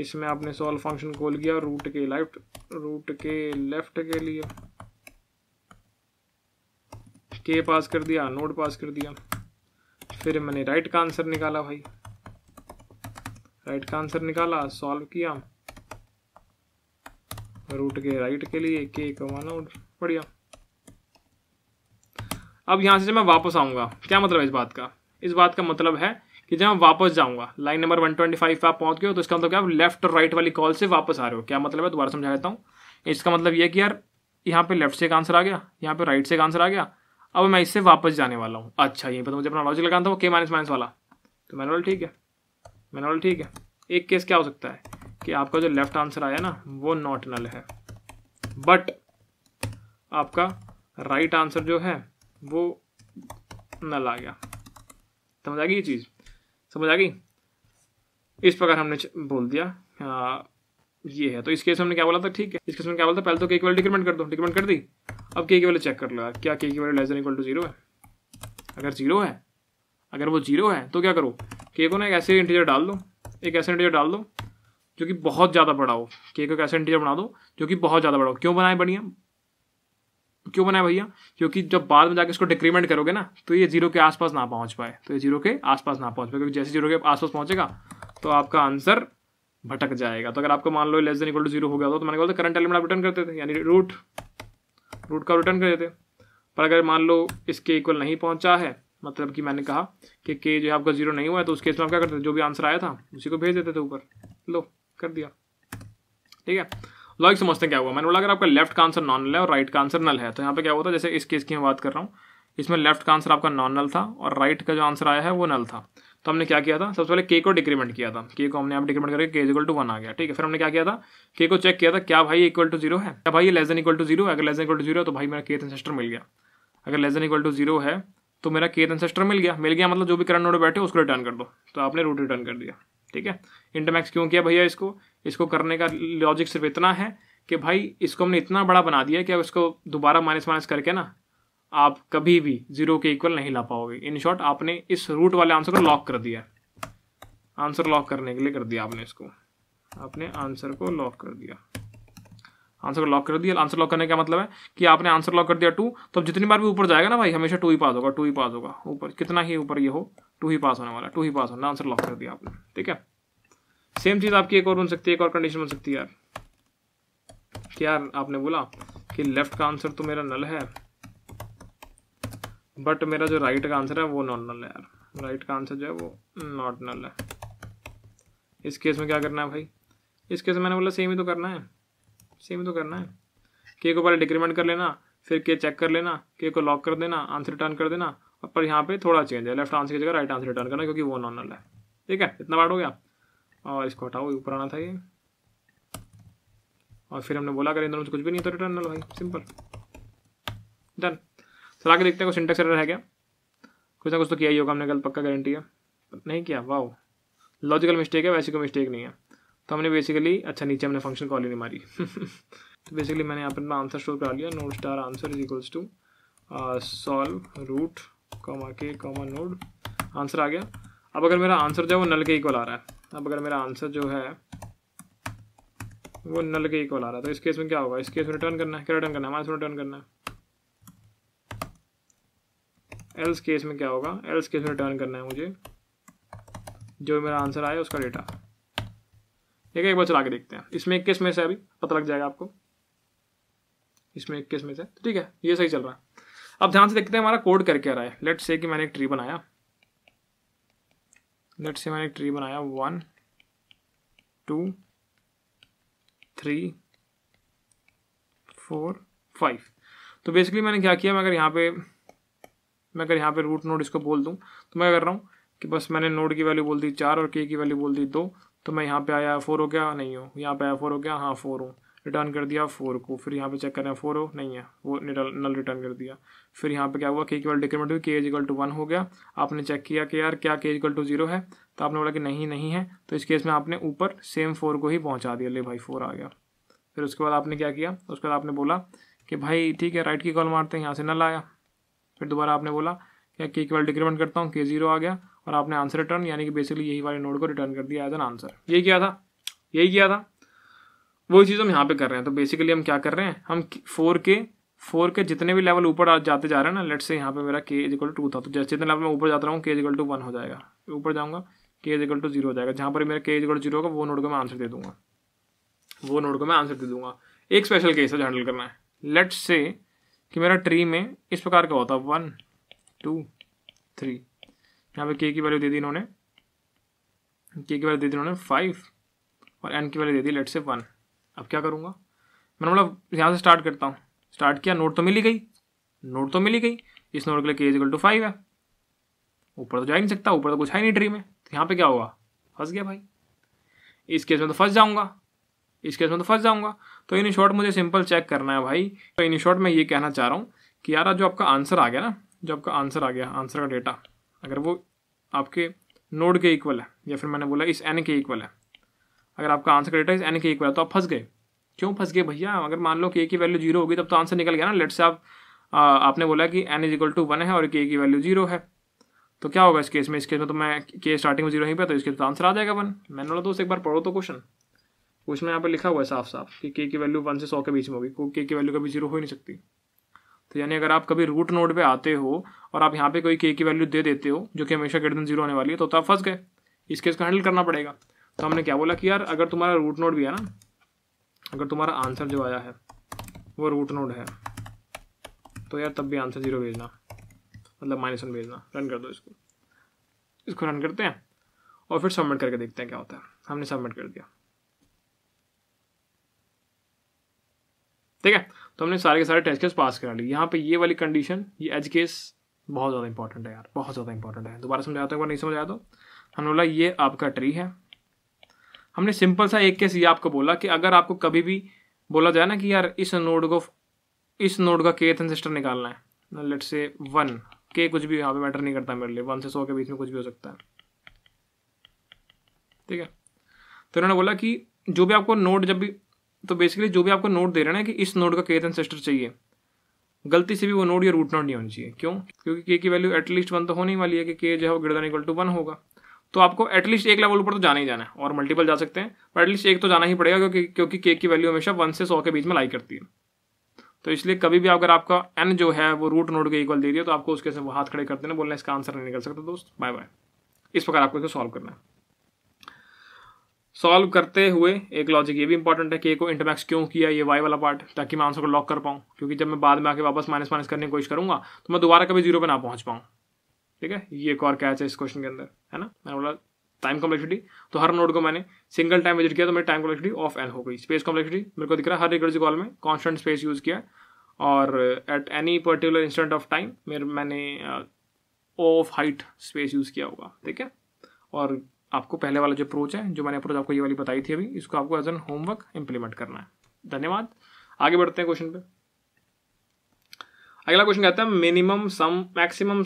इसमें आपने सॉल्व फंक्शन कॉल किया रूट के लेफ्ट रूट के लेफ्ट के लिए के पास कर दिया नोड पास कर दिया फिर मैंने राइट का आंसर निकाला भाई राइट का आंसर निकाला सॉल्व किया रूट के राइट के लिए के कमाना और बढ़िया अब यहां से जब मैं वापस आऊंगा क्या मतलब है इस बात का इस बात का मतलब है कि जब मैं वापस जाऊंगा लाइन नंबर 125 पे आप पहुंच गए हो तो इसका मतलब क्या आप लेफ्ट और राइट वाली कॉल से वापस आ रहे हो क्या मतलब है दोबारा समझा देता हूँ इसका मतलब यह कि यार यहाँ पे लेफ्ट से एक आंसर आ गया यहाँ पे राइट से एक आंसर आ गया अब मैं इससे वापस जाने वाला हूँ अच्छा ये पता तो मुझे अपना लॉजिक लगाना था वो के माइनस माइनस वाला तो मैनुअल ठीक है मैनुअल ठीक है एक केस क्या हो सकता है कि आपका जो लेफ्ट आंसर आया ना वो नॉट नल है बट आपका राइट आंसर जो है वो नल आ गया समझ आ गई ये चीज़ समझ आ गई इस प्रकार हमने बोल दिया आ, हाँ, ये है तो इस केस हमने क्या बोला था ठीक है इस केस में क्या बोला था पहले तो के की डिक्रीमेंट कर दो डिक्रीमेंट कर दी अब के की चेक कर लो क्या के की less than equal to zero है अगर जीरो है अगर वो जीरो है तो क्या करो के को ना एक ऐसे इंटीजर डाल दो एक ऐसे इंटीजर डाल दो जो कि बहुत ज़्यादा बड़ा हो के को एक ऐसा इंटीजर बना दो जो कि बहुत ज़्यादा बड़ा हो क्यों बनाए बढ़िया क्यों बनाए भैया क्योंकि जब बाद में जाके इसको डिक्रीमेंट करोगे ना तो ये जीरो के आसपास ना पहुंच पाए तो ये जीरो के आसपास ना पहुंच पाए क्योंकि जैसे जीरो के आसपास पहुंचेगा तो आपका आंसर भटक जाएगा तो अगर आपको मान लो less than equal to zero हो गया तो, तो मैंने बोलते करंट एलिमेंट आप रिटर्न करते थे यानी रूट रूट का रिटर्न कर देते पर अगर मान लो इसके इक्वल नहीं पहुंचा है मतलब कि मैंने कहा कि के जो है आपका जीरो नहीं हुआ है तो उस केस में आप क्या करते थे जो भी आंसर आया था उसी को भेज देते थे ऊपर लो कर दिया ठीक है लॉजिक समझते हैं क्या हुआ मैंने बोला अगर आपका लेफ्ट का आंसर नॉन नल है और राइट का आंसर नल है तो यहाँ पे क्या होता है जैसे इस केस की मैं बात कर रहा हूँ इसमें लेफ्ट का आंसर आपका नॉन नल था और राइट का जो आंसर आया है वो नल था तो हमने क्या किया था सबसे पहले के को डिक्रीमेंट किया था के को हमने आप डिक्रीमेंट करके के इक्वल टू वन आ गया ठीक है फिर हमने क्या किया था के को चेक किया था क्या भाई इक्वल टू जीरो है क्या भाई less than equal to zero अगर लेस इक्वल टू जीरो तो भाई मेरा केथ एंसेस्टर मिल गया अगर less than equal to zero है तो मेरा केथ एंसेस्टर मिल गया मिल गया मतलब जो भी करंट नोड बैठे उसको रिटर्न कर दो तो आपने रूट रिटर्न कर दिया ठीक है इंटरमैक्स क्यों किया भैया इसको इसको करने का लॉजिक सिर्फ इतना है कि भाई इसको हमने इतना बड़ा बना दिया कि अब इसको दोबारा माइनस माइनस करके ना आप कभी भी जीरो के इक्वल नहीं ला पाओगे इन शॉर्ट आपने इस रूट वाले आंसर को लॉक कर दिया आंसर लॉक करने के लिए कर दिया आपने इसको आपने आंसर को लॉक कर दिया आंसर को लॉक कर दिया आंसर लॉक करने का मतलब है कि आपने आंसर लॉक कर दिया टू तो अब जितनी बार भी ऊपर जाएगा ना भाई हमेशा टू ही पास होगा टू ही पास होगा ऊपर कितना ही ऊपर ये हो टू ही पास होने वाला टू ही पास होना आंसर लॉक कर दिया आपने ठीक है सेम चीज़ आपकी एक और बन सकती है एक और कंडीशन बन सकती है यार यार आपने बोला कि लेफ्ट का आंसर तो मेरा नल है बट मेरा जो राइट का आंसर है वो नॉट नल है यार राइट का आंसर जो है वो नॉट नल है इस केस में क्या करना है भाई इस केस में मैंने बोला सेम ही तो करना है सेम ही तो करना है के को पहले डिक्रीमेंट कर लेना फिर के चेक कर लेना के को लॉक कर देना आंसर रिटर्न कर देना और पर यहाँ पे थोड़ा चेंज है लेफ्ट आंसर की जगह राइट आंसर रिटर्न करना क्योंकि वो नॉन नल है ठीक है इतना बार हो गया और इसको हटाओ ऊपर आना था ये और फिर हमने बोला अगर इन दोनों से कुछ भी नहीं तो रिटर्न नल भाई सिंपल डन चला के देखते हैं कुछ इंटेक्स एरर है क्या कुछ ना कुछ तो किया ही होगा हमने कल पक्का गारंटी है नहीं किया वाह लॉजिकल मिस्टेक है वैसे कोई मिस्टेक नहीं है तो हमने बेसिकली अच्छा नीचे हमने फंक्शन कॉल ही नहीं मारी [laughs] तो बेसिकली मैंने यहाँ पर अपना आंसर स्टोर करा लिया node star answer is equals to solve root comma k comma node answer आ गया अब अगर मेरा आंसर जो है वो नल के इक्वल आ रहा है अब अगर मेरा आंसर जो है वो नल के इक्वल आ रहा है तो इस केस में क्या होगा इस केस में रिटर्न करना है क्या रिटर्न करना है हमारे रिटर्न करना है एल्स केस में क्या होगा एल्स केस में रिटर्न करना है मुझे जो मेरा आंसर आया उसका डेटा ठीक है एक बार चला के देखते हैं इसमें इक्कीस में से अभी पता लग जाएगा आपको इसमें इक्कीस में से ठीक है ये सही चल रहा है अब ध्यान से देखते हैं हमारा कोड करके आ रहा है लेट से कि मैंने एक ट्री बनाया लेट से मैंने एक ट्री बनाया one two three four five तो बेसिकली मैंने क्या किया मैं अगर यहाँ पे मैं अगर यहाँ पे रूट नोड इसको बोल दूँ तो मैं कर रहा हूँ कि बस मैंने नोड की वैल्यू बोल दी चार और के की वैल्यू बोल दी दो तो मैं यहाँ पे आया फोर हो गया नहीं हूँ यहाँ पे आया फोर हो गया हाँ फोर हूँ रिटर्न कर दिया फोर को फिर यहाँ पे चेक करें फोर हो नहीं है वो नल रिटर्न कर दिया फिर यहाँ पे क्या हुआ के की डिक्रीमेंट हुई के एज इक्वल टू वन हो गया आपने चेक किया कि यार क्या के एज इक्वल टू जीरो है तो आपने बोला कि नहीं नहीं है तो इस केस में आपने ऊपर सेम फोर को ही पहुँचा दिया ले भाई फोर आ गया फिर उसके बाद आपने क्या किया उसके बाद आपने बोला कि भाई ठीक है राइट की कॉल मारते हैं यहाँ से नल आया फिर दोबारा आपने बोला क्या के इक्वल डिक्रीमेंट करता हूँ के जीरो आ गया और आपने आंसर रिटर्न यानी कि बेसिकली यही वाले नोड को रिटर्न कर दिया एज एन आंसर यही किया था यही किया था वही चीज़ हम यहाँ पे कर रहे हैं तो बेसिकली हम क्या कर रहे हैं हम फोर के फोर के जितने भी लेवल ऊपर जाते जा रहे हैं ना लेट से यहाँ पे मेरा के इजिकल टू था तो जैसे जितने लेवल में ऊपर जाता रहा हूँ के इजिकल टू वन हो जाएगा ऊपर जाऊँगा के इजिकल टू जीरो हो जाएगा जहाँ पर मेरा के इजिकल टू जीरो होगा वो नोड को मैं आंसर दे दूंगा वो नोड को मैं आंसर दे दूंगा एक स्पेशल केस है जो हैंडल करना है लेट्स से कि मेरा ट्री में इस प्रकार का होता वन टू थ्री यहाँ पे के की वैल्यू दे दी इन्होंने के की वैल्यू दे दी इन्होंने फाइव और एन की वैल्यू दे दी लेट से वन अब क्या करूँगा मैंने मतलब यहाँ से स्टार्ट करता हूँ स्टार्ट किया नोट तो मिली गई नोट तो मिली गई इस नोट के लिए के इजिकल टू फाइव है ऊपर तो जा ही नहीं सकता ऊपर तो कुछ है नहीं ट्री में तो यहाँ पे क्या होगा फंस गया भाई इस केस में तो फंस जाऊँगा इस केस में तो फंस जाऊंगा तो इन शॉर्ट मुझे सिंपल चेक करना है भाई तो इन शॉर्ट मैं ये कहना चाह रहा हूँ कि यार जो आपका आंसर आ गया ना जो आपका आंसर आ गया आंसर का डेटा अगर वो आपके नोड के इक्वल है या फिर मैंने बोला इस एन के इक्वल है अगर आपका आंसर का डेटा इस एन के इक्वल है तो आप फंस गए क्यों फंस गए भैया अगर मान लो कि ए की वैल्यू जीरो होगी तब तो आंसर निकल गया ना लेट से आप आपने बोला कि n is equal to one है और के की वैल्यू जीरो है तो क्या होगा इस केस में इस केस में तो मैं के स्टार्टिंग में जीरो ही पे तो इसके तो आंसर आ जाएगा वन मैंने बोला दोस्त एक बार पढ़ो तो क्वेश्चन उसमें यहाँ पर लिखा हुआ है साफ साफ कि के की वैल्यू वन से सौ के बीच में होगी के की वैल्यू कभी जीरो हो ही नहीं सकती तो यानी अगर आप कभी रूट नोड पे आते हो और आप यहाँ पे कोई के की वैल्यू दे देते हो जो कि हमेशा ग्रेटर देन जीरो होने वाली है तो, तो आप फंस गए इस केस को हैंडल करना पड़ेगा तो हमने क्या बोला कि यार अगर तुम्हारा रूट नोड भी है ना अगर तुम्हारा आंसर जो आया है वो रूट नोड है तो यार तब भी आंसर जीरो भेजना मतलब माइनस वन भेजना रन कर दो इसको इसको रन करते हैं और फिर सबमिट करके देखते हैं क्या होता है हमने सबमिट कर दिया ठीक है तो हमने सारे के सारे टेस्ट केस पास करा लिए यहाँ पे ये वाली कंडीशन ये एज केस बहुत ज़्यादा इंपॉर्टेंट है यार बहुत ज़्यादा इंपॉर्टेंट है दोबारा समझाता हूँ तो नहीं समझाया तो हमने बोला ये आपका ट्री है हमने सिंपल सा एक केस ये आपको बोला कि अगर आपको कभी भी बोला जाए ना कि यार इस नोड को इस नोड का के एंसेस्टर निकालना है लेट से वन के कुछ भी यहाँ पे मैटर नहीं करता मेरे लिए वन से सौ के बीच में कुछ भी हो सकता है ठीक है तो उन्होंने बोला कि जो भी आपको नोड जब भी तो बेसिकली जो भी आपको नोट दे रहे हैं ना कि इस नोट का केथ एंसेस्टर चाहिए गलती से भी वो नोट या रूट नोट नहीं होनी चाहिए क्यों क्योंकि के की वैल्यू एटलीस्ट वन तो होने ही वाली है कि के जो है वो ग्रेटर इक्वल टू वन होगा तो आपको एटलीस्ट एक लेवल ऊपर तो जाना ही जाना है और मल्टीपल जा सकते हैं पर एटलीस्ट एक तो जाना ही पड़ेगा क्योंकि क्योंकि के की वैल्यू हमेशा वन से सौ के बीच में लाई करती है तो इसलिए कभी भी अगर आपका एन जो है वो रूट नोट के इक्वल दे दिया तो आपको उसके से हाथ खड़े कर देना बोलना इसका आंसर नहीं निकल सकता दोस्त बाय बाय इस प्रकार आपको इसको सॉल्व करना है सॉल्व करते हुए एक लॉजिक ये भी इंपॉर्टेंट है कि ए को इंटरमैक्स क्यों किया ये वाई वाला पार्ट ताकि मैं आंसर को लॉक कर पाऊँ क्योंकि जब मैं बाद में आके वापस माइनस माइनस करने की कोशिश करूँगा तो मैं दोबारा कभी जीरो पर ना पहुँच पाऊँ ठीक है ये एक और कैच है इस क्वेश्चन के अंदर है ना मैंने बोला टाइम कॉम्प्लेक्सिटी तो हर नोड को मैंने सिंगल टाइम विजिट किया तो मेरी टाइम कम्प्लेक्सिटी ऑफ एन हो गई स्पेस कॉम्प्लेक्सिटी मेरे को दिख रहा है हर रिकर्सिव कॉल में कॉन्स्टेंट स्पेस यूज़ किया और at any particular instant of time मेरे मैंने ऑफ हाइट स्पेस यूज़ किया होगा ठीक है और आपको पहले वाला जो अप्रोच है जो मैंने अप्रोच आपको ये वाली बताई थी अभी इसको आपको एज एन होमवर्क इंप्लीमेंट करना है धन्यवाद आगे बढ़ते हैं क्वेश्चन पे अगला क्वेश्चन कहता है minimum sum maximum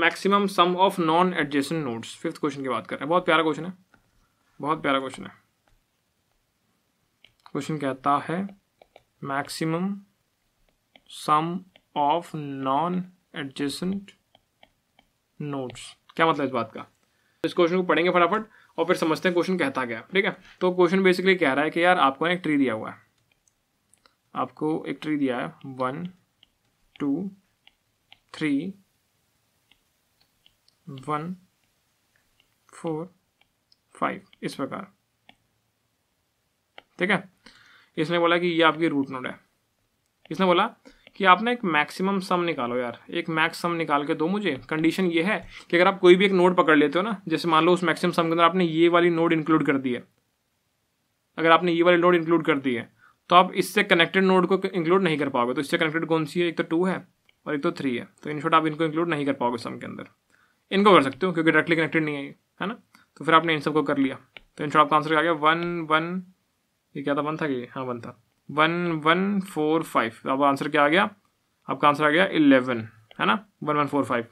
maximum sum of non adjacent nodes fifth question की बात कर रहे हैं बहुत प्यारा क्वेश्चन है बहुत प्यारा क्वेश्चन है क्वेश्चन कहता है maximum sum of non adjacent nodes क्या मतलब इस बात का तो इस क्वेश्चन को पढ़ेंगे फटाफट और फिर समझते हैं क्वेश्चन कहता गया ठीक है तो क्वेश्चन बेसिकली कह रहा है कि यार आपको एक ट्री दिया हुआ है आपको एक ट्री दिया है one two three one four five इस प्रकार ठीक है इसने बोला कि ये आपकी रूट नोड है इसने बोला कि आप ना एक मैक्सिमम सम निकालो यार एक मैक्स सम निकाल के दो मुझे कंडीशन ये है कि अगर आप कोई भी एक नोड पकड़ लेते हो ना जैसे मान लो उस मैक्सिमम सम के अंदर आपने ये वाली नोड इंक्लूड कर दी है अगर आपने ये वाली नोड इंक्लूड कर दी है तो आप इससे कनेक्टेड नोड को इंक्लूड नहीं कर पाओगे तो इससे कनेक्टेड कौन सी है एक तो टू है और एक तो थ्री है तो इन शॉर्ट आप इनको इंक्लूड नहीं कर पाओगे सम के अंदर इनको कर सकते हो क्योंकि डायरेक्टली कनेक्टेड नहीं है है ना तो फिर आपने इन सबको कर लिया तो इन शॉर्ट आपका आंसर आ गया वन वन ये क्या था वन था कि हाँ वन था वन वन फोर फाइव अब आंसर क्या आ गया आपका आंसर आ गया इलेवन है ना वन वन फोर फाइव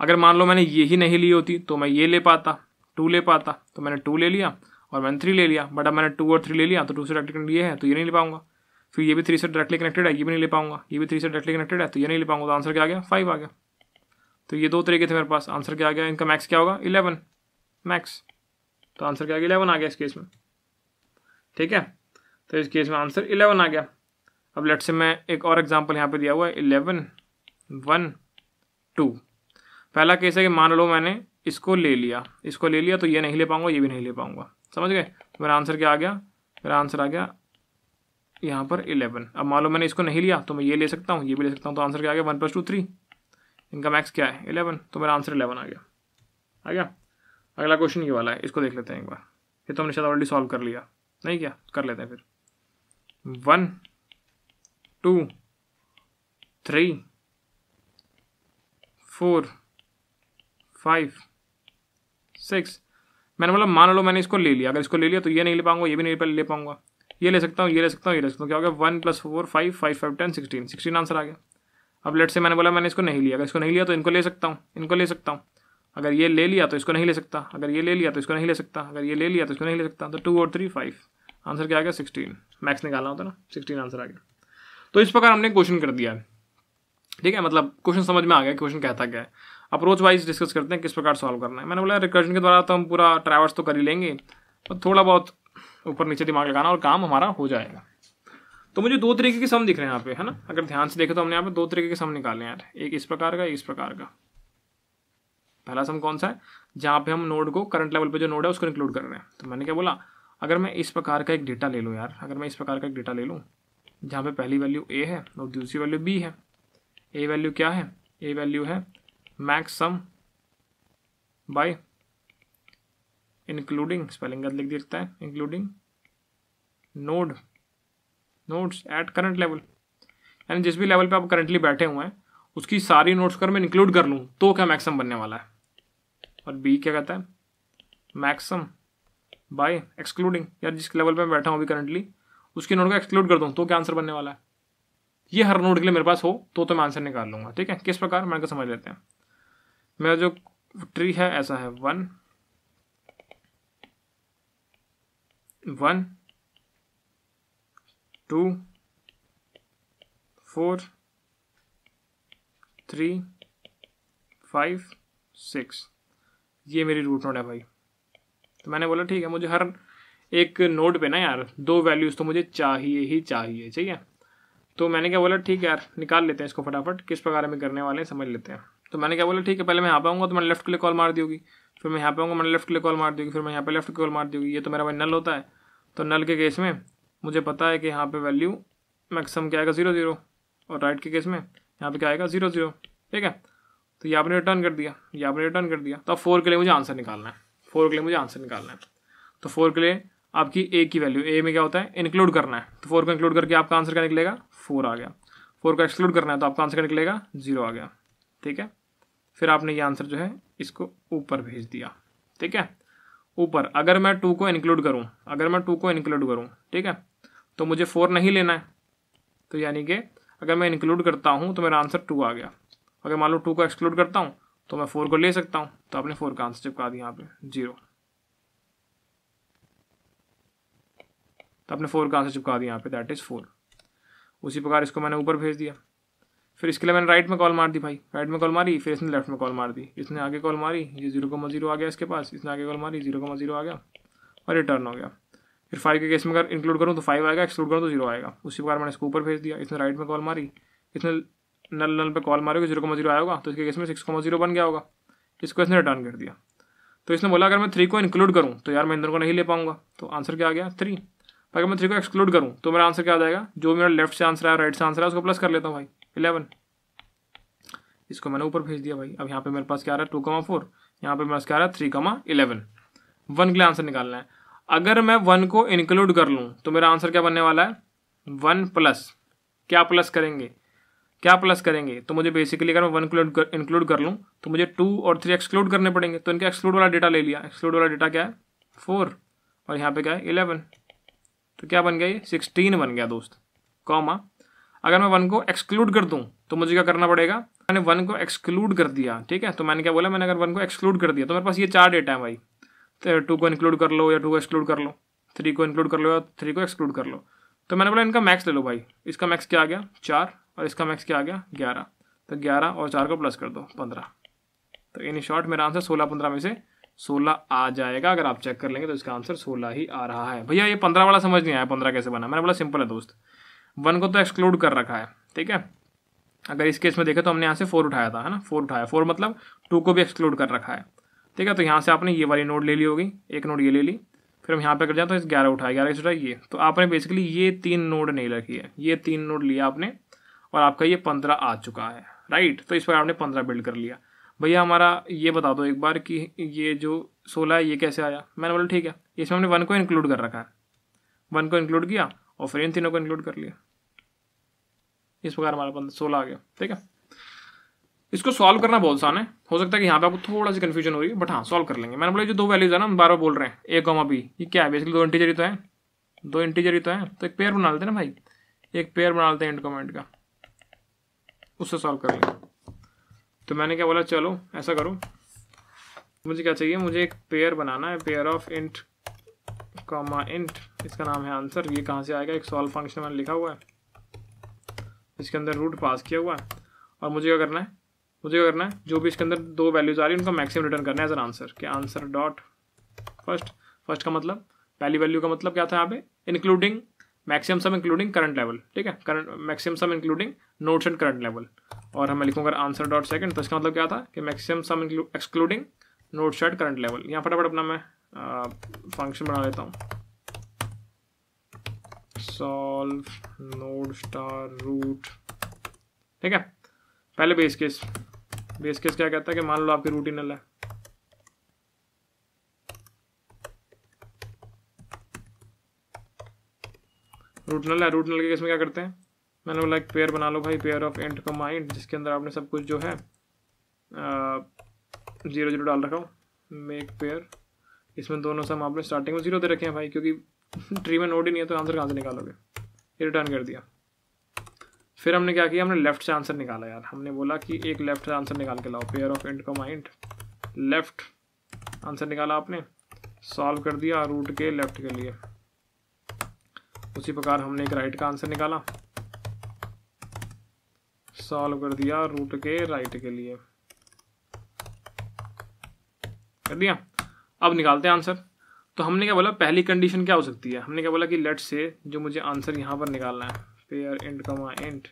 अगर मान लो मैंने ये ही नहीं ली होती तो मैं ये ले पाता टू ले पाता तो मैंने टू ले लिया और मैंने थ्री ले लिया बट अब मैंने टू और थ्री ले लिया तो टू से डायरेक्टली ये है तो ये नहीं ले पाऊंगा फिर ये भी थ्री से डायरेक्टली कनेक्टेड है ये भी नहीं ले पाऊंगा ये भी थ्री से डायरेक्टली कनेक्टेड है तो ये नहीं ले पाऊंगा तो आंसर क्या आ गया फाइव आ गया तो ये दो तरीके थे मेरे पास आंसर क्या आ गया इनका मैक्स क्या होगा इलेवन मैक्स तो आंसर क्या आ गया इलेवन आ गया इस केस में ठीक है तो इस केस में आंसर इलेवन आ गया अब लेट से मैं एक और एग्जांपल यहाँ पे दिया हुआ है इलेवन वन टू पहला केस है कि मान लो मैंने इसको ले लिया इसको ले लिया तो ये नहीं ले पाऊंगा ये भी नहीं ले पाऊंगा समझ गए तो मेरा आंसर क्या आ गया मेरा आंसर आ गया यहाँ पर इलेवन अब मान लो मैंने इसको नहीं लिया तो मैं ये ले सकता हूँ ये भी ले सकता हूँ तो आंसर क्या आ गया वन प्लस टू थ्री इनका मैक्स क्या है इलेवन तो मेरा आंसर इलेवन आ गया आ गया अगला क्वेश्चन ये वाला है इसको देख लेते हैं एक बार ये तो हमने शायद ऑलरेडी सॉल्व कर लिया नहीं क्या कर लेते हैं फिर one two three four five six मैंने बोला मान लो मैंने इसको ले लिया अगर इसको ले लिया तो ये नहीं ले पाऊंगा ये भी नहीं ले पाऊंगा ये ले सकता हूँ ये ले सकता हूँ ये ले सकता हूँ क्या हो गया one plus four five five five ten sixteen sixteen answer आ गया अब लेट से मैंने बोला मैंने इसको नहीं लिया अगर इसको नहीं लिया तो इनको ले सकता हूँ इनको ले सकता हूँ अगर ये ले लिया तो इसको नहीं ले सकता अगर ये ले लिया तो इसको नहीं ले सकता अगर ये ले लिया तो इसको नहीं ले सकता तो टू और थ्री फाइव आंसर क्या आ गया सिक्सटीन मैक्स निकालना होता है ना सिक्सटीन आंसर आ गया तो इस प्रकार हमने क्वेश्चन कर दिया है ठीक है मतलब क्वेश्चन समझ में आ गया क्वेश्चन कहता क्या है अप्रोच वाइज डिस्कस करते हैं किस प्रकार सॉल्व करना है मैंने बोला रिकर्जन के द्वारा तो हम पूरा ट्रैवर्स तो कर ही लेंगे पर थोड़ा बहुत ऊपर नीचे दिमाग लगाना और काम हमारा हो जाएगा तो मुझे दो तरीके के सम दिख रहे हैं यहाँ पे है ना अगर ध्यान से देखें तो हमने यहाँ पे दो तरीके के सम निकाले यार एक इस प्रकार का एक इस प्रकार का पहला सम कौन सा है जहाँ पे हम नोड को करंट लेवल पे जो नोड है उसको इंक्लूड कर रहे हैं तो मैंने क्या बोला अगर मैं इस प्रकार का एक डेटा ले लूँ यार अगर मैं इस प्रकार का एक डेटा ले लूँ जहाँ पे पहली वैल्यू ए है और दूसरी वैल्यू बी है ए वैल्यू क्या है ए वैल्यू है max sum by including spelling गलत लिख देता है including node nodes at current level यानी जिस भी लेवल पे आप करंटली बैठे हुए हैं उसकी सारी नोट्स अगर मैं इंक्लूड कर लूँ तो क्या मैक्सम बनने वाला है और बी क्या कहता है मैक्सम बाय एक्सक्लूडिंग यार जिस लेवल पर मैं बैठा हूँ अभी करंटली उसके नोड को एक्सक्लूड कर दूँ तो क्या आंसर बनने वाला है ये हर नोड के लिए मेरे पास हो तो तो मैं आंसर निकाल लूँगा ठीक है किस प्रकार मैं समझ लेते हैं मेरा जो ट्री है ऐसा है one one two four three five six ये मेरी रूट नोड है भाई तो मैंने बोला ठीक है मुझे हर एक नोड पे ना यार दो वैल्यूज़ तो मुझे चाहिए ही चाहिए ठीक है तो मैंने क्या बोला ठीक है यार निकाल लेते हैं इसको फटाफट किस प्रकार में करने वाले हैं समझ लेते हैं तो मैंने क्या बोला ठीक है पहले मैं यहाँ पे आऊँगा तो मैंने लेफ्ट क्लिक कॉल मार दी फिर मैं यहाँ पे आऊँगा मैंने लेफ्ट क्लिक कॉल मार दी फिर मैं यहाँ पे लेफ्ट क्लिक कॉल मार दी ये तो मेरा भाई नल होता है तो नल के केस में मुझे पता है कि यहाँ पर वैल्यू मैक्सिमम क्या आएगा जीरो जीरो और राइट के केस में यहाँ पर क्या आएगा जीरो जीरो ठीक है तो ये आपने रिटर्न कर दिया ये आपने रिटर्न कर दिया तो अब फोर के लिए मुझे आंसर निकालना है फोर के लिए मुझे आंसर निकालना है तो फोर के लिए आपकी ए की वैल्यू ए में क्या होता है इंक्लूड करना है तो फोर को इंक्लूड करके आपका आंसर क्या निकलेगा फोर आ गया फोर को एक्सक्लूड करना है तो आपका आंसर क्या निकलेगा जीरो आ गया ठीक है फिर आपने ये आंसर जो है इसको ऊपर भेज दिया ठीक है ऊपर अगर मैं टू को इंक्लूड करूँ अगर मैं टू को इंक्लूड करूँ ठीक है तो मुझे फोर नहीं लेना है तो यानी कि अगर मैं इंक्लूड करता हूँ तो मेरा आंसर टू आ गया अगर मान लो टू को एक्सक्लूड करता हूँ तो मैं फोर को ले सकता हूँ तो आपने फोर का आंसर चिपका दिया यहाँ पे जीरो तो आपने फोर का आंसर चिपका दिया यहाँ पे दैट इज़ फोर उसी प्रकार इसको मैंने ऊपर भेज दिया फिर इसके लिए मैंने राइट में कॉल मार दी भाई राइट में कॉल मारी फिर इसने लेफ्ट में कॉल मार दी इसने आगे कॉल मारी ये जीरो को जीरो आ गया इसके पास इसने आगे कॉल मारी जीरो को जीरो आ गया और रिटर्न हो गया फिर फाइव के केस में अगर इंक्लूड करूँ तो फाइव आएगा एक्सक्लूड करूँ तो जीरो आएगा उसी प्रकार मैंने इसको ऊपर भेज दिया इसने राइट में कॉल मारी इसने नल नल पे कॉल मारोगे जीरो कमा जीरो आया होगा तो इसके केस में सिक्स कमा जीरो बन गया होगा इसको इसने रिटर्न कर दिया तो इसने बोला अगर मैं थ्री को इंक्लूड करूँ तो यार मैं इंद्र को नहीं ले पाऊंगा तो आंसर क्या आ गया थ्री अगर मैं थ्री को एक्सक्लूड करूँ तो मेरा आंसर क्या आ जाएगा जो मेरा लेफ्ट से आंसर आया राइट से आंसर आया उसको प्लस कर लेता हूँ भाई इलेवन इसको मैंने ऊपर भेज दिया भाई अब यहाँ पे मेरे पास क्या आ रहा है टू कमा फोर यहाँ पे मेरे पास क्या आ रहा है थ्री कमा इलेवन वन के लिए आंसर निकालना है अगर मैं वन को इंक्लूड कर लूँ तो मेरा आंसर क्या बनने वाला है वन प्लस क्या प्लस करेंगे क्या प्लस करेंगे तो मुझे बेसिकली अगर मैं वन इंक्लूड इंक्लूड कर लूँ तो मुझे टू और थ्री एक्सक्लूड करने पड़ेंगे तो इनका एक्सक्लूड वाला डेटा ले लिया एक्सक्लूड वाला डेटा क्या है फोर और यहाँ पे क्या है इलेवन तो क्या बन गया ये सिक्सटीन बन गया दोस्त कॉमा अगर मैं वन को एक्सक्लूड कर दूँ तो मुझे क्या करना पड़ेगा मैंने वन को एक्सक्लूड कर दिया ठीक है तो मैंने क्या बोला मैंने अगर वन को एक्सक्लूड कर दिया तो मेरे पास ये चार डेटा है भाई तो टू को इंक्लूड कर लो या टू को एक्सक्लूड कर लो थ्री को इंक्लूड कर लो या थ्री को एक्सक्लूड कर लो तो मैंने बोला इनका मैक्स ले लो भाई इसका मैक्स क्या आ गया चार और इसका मैक्स क्या आ गया ग्यारह तो ग्यारह और चार को प्लस कर दो पंद्रह तो इन शॉर्ट मेरा आंसर सोलह पंद्रह में से सोलह आ जाएगा अगर आप चेक कर लेंगे तो इसका आंसर सोलह ही आ रहा है भैया ये पंद्रह वाला समझ नहीं आया पंद्रह कैसे बना मैंने बोला सिंपल है दोस्त वन को तो एक्सक्लूड कर रखा है ठीक है अगर इस केस में देखें तो हमने यहाँ से फोर उठाया था है ना फोर उठाया फोर मतलब टू को भी एक्सक्लूड कर रखा है ठीक है तो यहाँ से आपने ये वाली नोट ले ली होगी एक नोट ये ले ली फिर हम यहाँ पे कर जाए तो इस ग्यारह उठाए ग्यारह से उठाए ये तो आपने बेसिकली ये तीन नोड नहीं रखी है ये तीन नोड लिया आपने और आपका ये पंद्रह आ चुका है राइट तो इस पर आपने पंद्रह बिल्ड कर लिया भैया हमारा ये बता दो एक बार कि ये जो सोलह है ये कैसे आया मैंने बोला ठीक है इसमें हमने वन को इंक्लूड कर रखा है वन को इंक्लूड किया और फिर इन तीनों को इंक्लूड कर लिया इस प्रकार हमारा पंद्रह सोलह आ गया ठीक है इसको सॉल्व करना बहुत आसान है हो सकता है कि यहाँ पे आपको थोड़ा सी कन्फ्यूजन हो रही है बट हाँ सॉल्व कर लेंगे मैंने बोला जो दो वैल्यूज है ना हम बार बार बोल रहे हैं ए कॉमा बी ये क्या है बेसिकली दो इंटीजर ही तो है दो इंटीजर ही तो है तो एक पेयर बना लेते हैं ना भाई एक पेयर बना लेते हैं एंड कॉमा का उससे सॉल्व कर लेंगे तो मैंने क्या बोला चलो ऐसा करो मुझे क्या चाहिए मुझे एक पेयर बनाना है pair of int comma int इसका नाम है आंसर ये कहाँ से आएगा एक सॉल्व फंक्शन मैंने लिखा हुआ है इसके अंदर रूट पास किया हुआ है और मुझे क्या करना है मुझे क्या करना है जो भी इसके अंदर दो वैल्यूज आ रही है उनका मैक्सिमम रिटर्न करना है एज एन आंसर कि आंसर डॉट फर्स्ट फर्स्ट का मतलब पहली वैल्यू का मतलब क्या था यहाँ पे including maximum sum including current level ठीक है current maximum sum including nodes and current level और हमें लिखूंगा आंसर डॉट सेकंड तो इसका मतलब क्या था कि maximum sum excluding nodes and current level यहाँ फटाफट अपना मैं फंक्शन बना लेता हूँ सॉल्व नोड स्टार रूट ठीक है पहले बेस केस बेस केस क्या कहता है कि मान लो आपकी रूटीन नल है रूटनल है रूट नल के केस में क्या करते हैं मैंने बोला एक पेयर बना लो भाई पेयर ऑफ एंट का माइंड जिसके अंदर आपने सब कुछ जो है जीरो जीरो डाल रखा हो मेक पेयर इसमें दोनों सम आपने स्टार्टिंग में जीरो दे रखे हैं भाई क्योंकि ट्री में नोट ही नहीं है तो आंसर कहाँ से निकालोगे ये रिटर्न कर दिया फिर हमने क्या किया हमने लेफ्ट से आंसर निकाला यार हमने बोला कि एक लेफ्ट से आंसर निकाल के लाओ pair of int comma int left answer निकाला आपने सॉल्व कर दिया रूट के लेफ्ट के लिए उसी प्रकार हमने एक राइट का आंसर निकाला सॉल्व कर दिया रूट के राइट के लिए कर दिया अब निकालते हैं आंसर तो हमने क्या बोला पहली कंडीशन क्या हो सकती है हमने क्या बोला कि लेट से जो मुझे आंसर यहाँ पर निकालना है पेयर इंट कमा इंट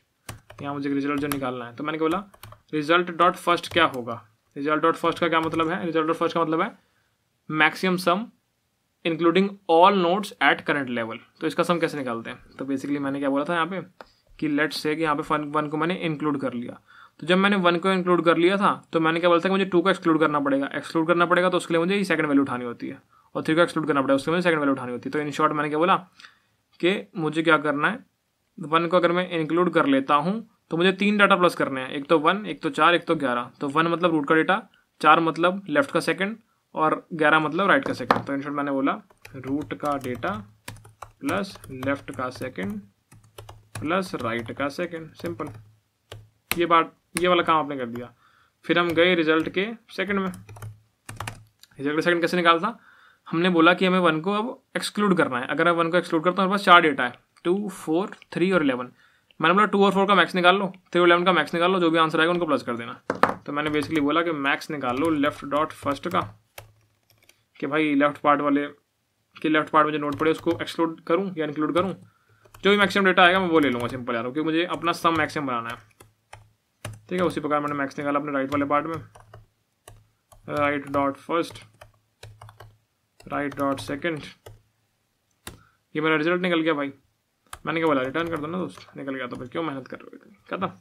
यहाँ मुझे रिजल्ट जो निकालना है तो मैंने बोला रिजल्ट डॉट फर्स्ट क्या होगा रिजल्ट डॉट फर्स्ट का क्या मतलब है रिजल्ट डॉट फर्स्ट का मतलब है maximum sum including all nodes at current level तो इसका सम कैसे निकालते हैं तो बेसिकली मैंने क्या बोला था यहाँ पे कि लेट्स से यहाँ पे वन को मैंने इंक्लूड कर लिया तो जब मैंने वन को इंक्लूड कर लिया था तो मैंने क्या बोला था कि मुझे टू को एक्सक्लूड करना पड़ेगा एक्सक्लूड करना पड़ेगा तो उसके लिए मुझे सेकंड वैल्यू उठानी होती है और थ्री को एक्सक्लूड करना पड़ेगा उसके लिए मुझे सेकंड वैल्यू उठानी होती है तो इन शॉर्ट मैंने क्या बोला कि मुझे क्या करना है वन को अगर मैं इंक्लूड कर लेता हूँ तो मुझे तीन डाटा प्लस करने हैं एक तो वन एक तो चार एक तो ग्यारह तो वन मतलब रूट का डेटा चार मतलब लेफ्ट का सेकंड और ग्यारह मतलब राइट का सेकंड तो इन शॉर्ट मैंने बोला रूट का डेटा प्लस लेफ्ट का सेकंड प्लस राइट का सेकंड सिंपल ये बात ये वाला काम आपने कर दिया फिर हम गए रिजल्ट के सेकंड में रिजल्ट के सेकंड कैसे निकालता हमने बोला कि हमें वन को अब एक्सक्लूड करना है अगर मैं वन को एक्सक्लूड करता हूँ मेरे पास चार डेटा है टू फोर थ्री और इलेवन मैंने बोला टू और फोर का मैक्स निकाल लो थ्री और इलेवन का मैक्स निकाल लो जो भी आंसर आएगा उनको प्लस कर देना तो मैंने बेसिकली बोला कि मैक्स निकाल लो लेफ्ट डॉट फर्स्ट का कि भाई लेफ्ट पार्ट वाले के लेफ्ट पार्ट में जो नोट पड़े उसको एक्सक्लूड करूँ या इंक्लूड करूँ जो भी मैक्सिमम डेटा आएगा मैं वो ले लूँगा सिंपल यार क्योंकि मुझे अपना सम मैक्सिमम बनाना है ठीक है उसी प्रकार मैंने मैक्स निकाला अपने राइट वाले पार्ट में right dot first right dot second ये मेरा रिजल्ट निकल गया भाई मैंने क्या बोला रिटर्न कर दो ना दोस्त निकल गया तो फिर क्यों मेहनत कर रहे हो कहता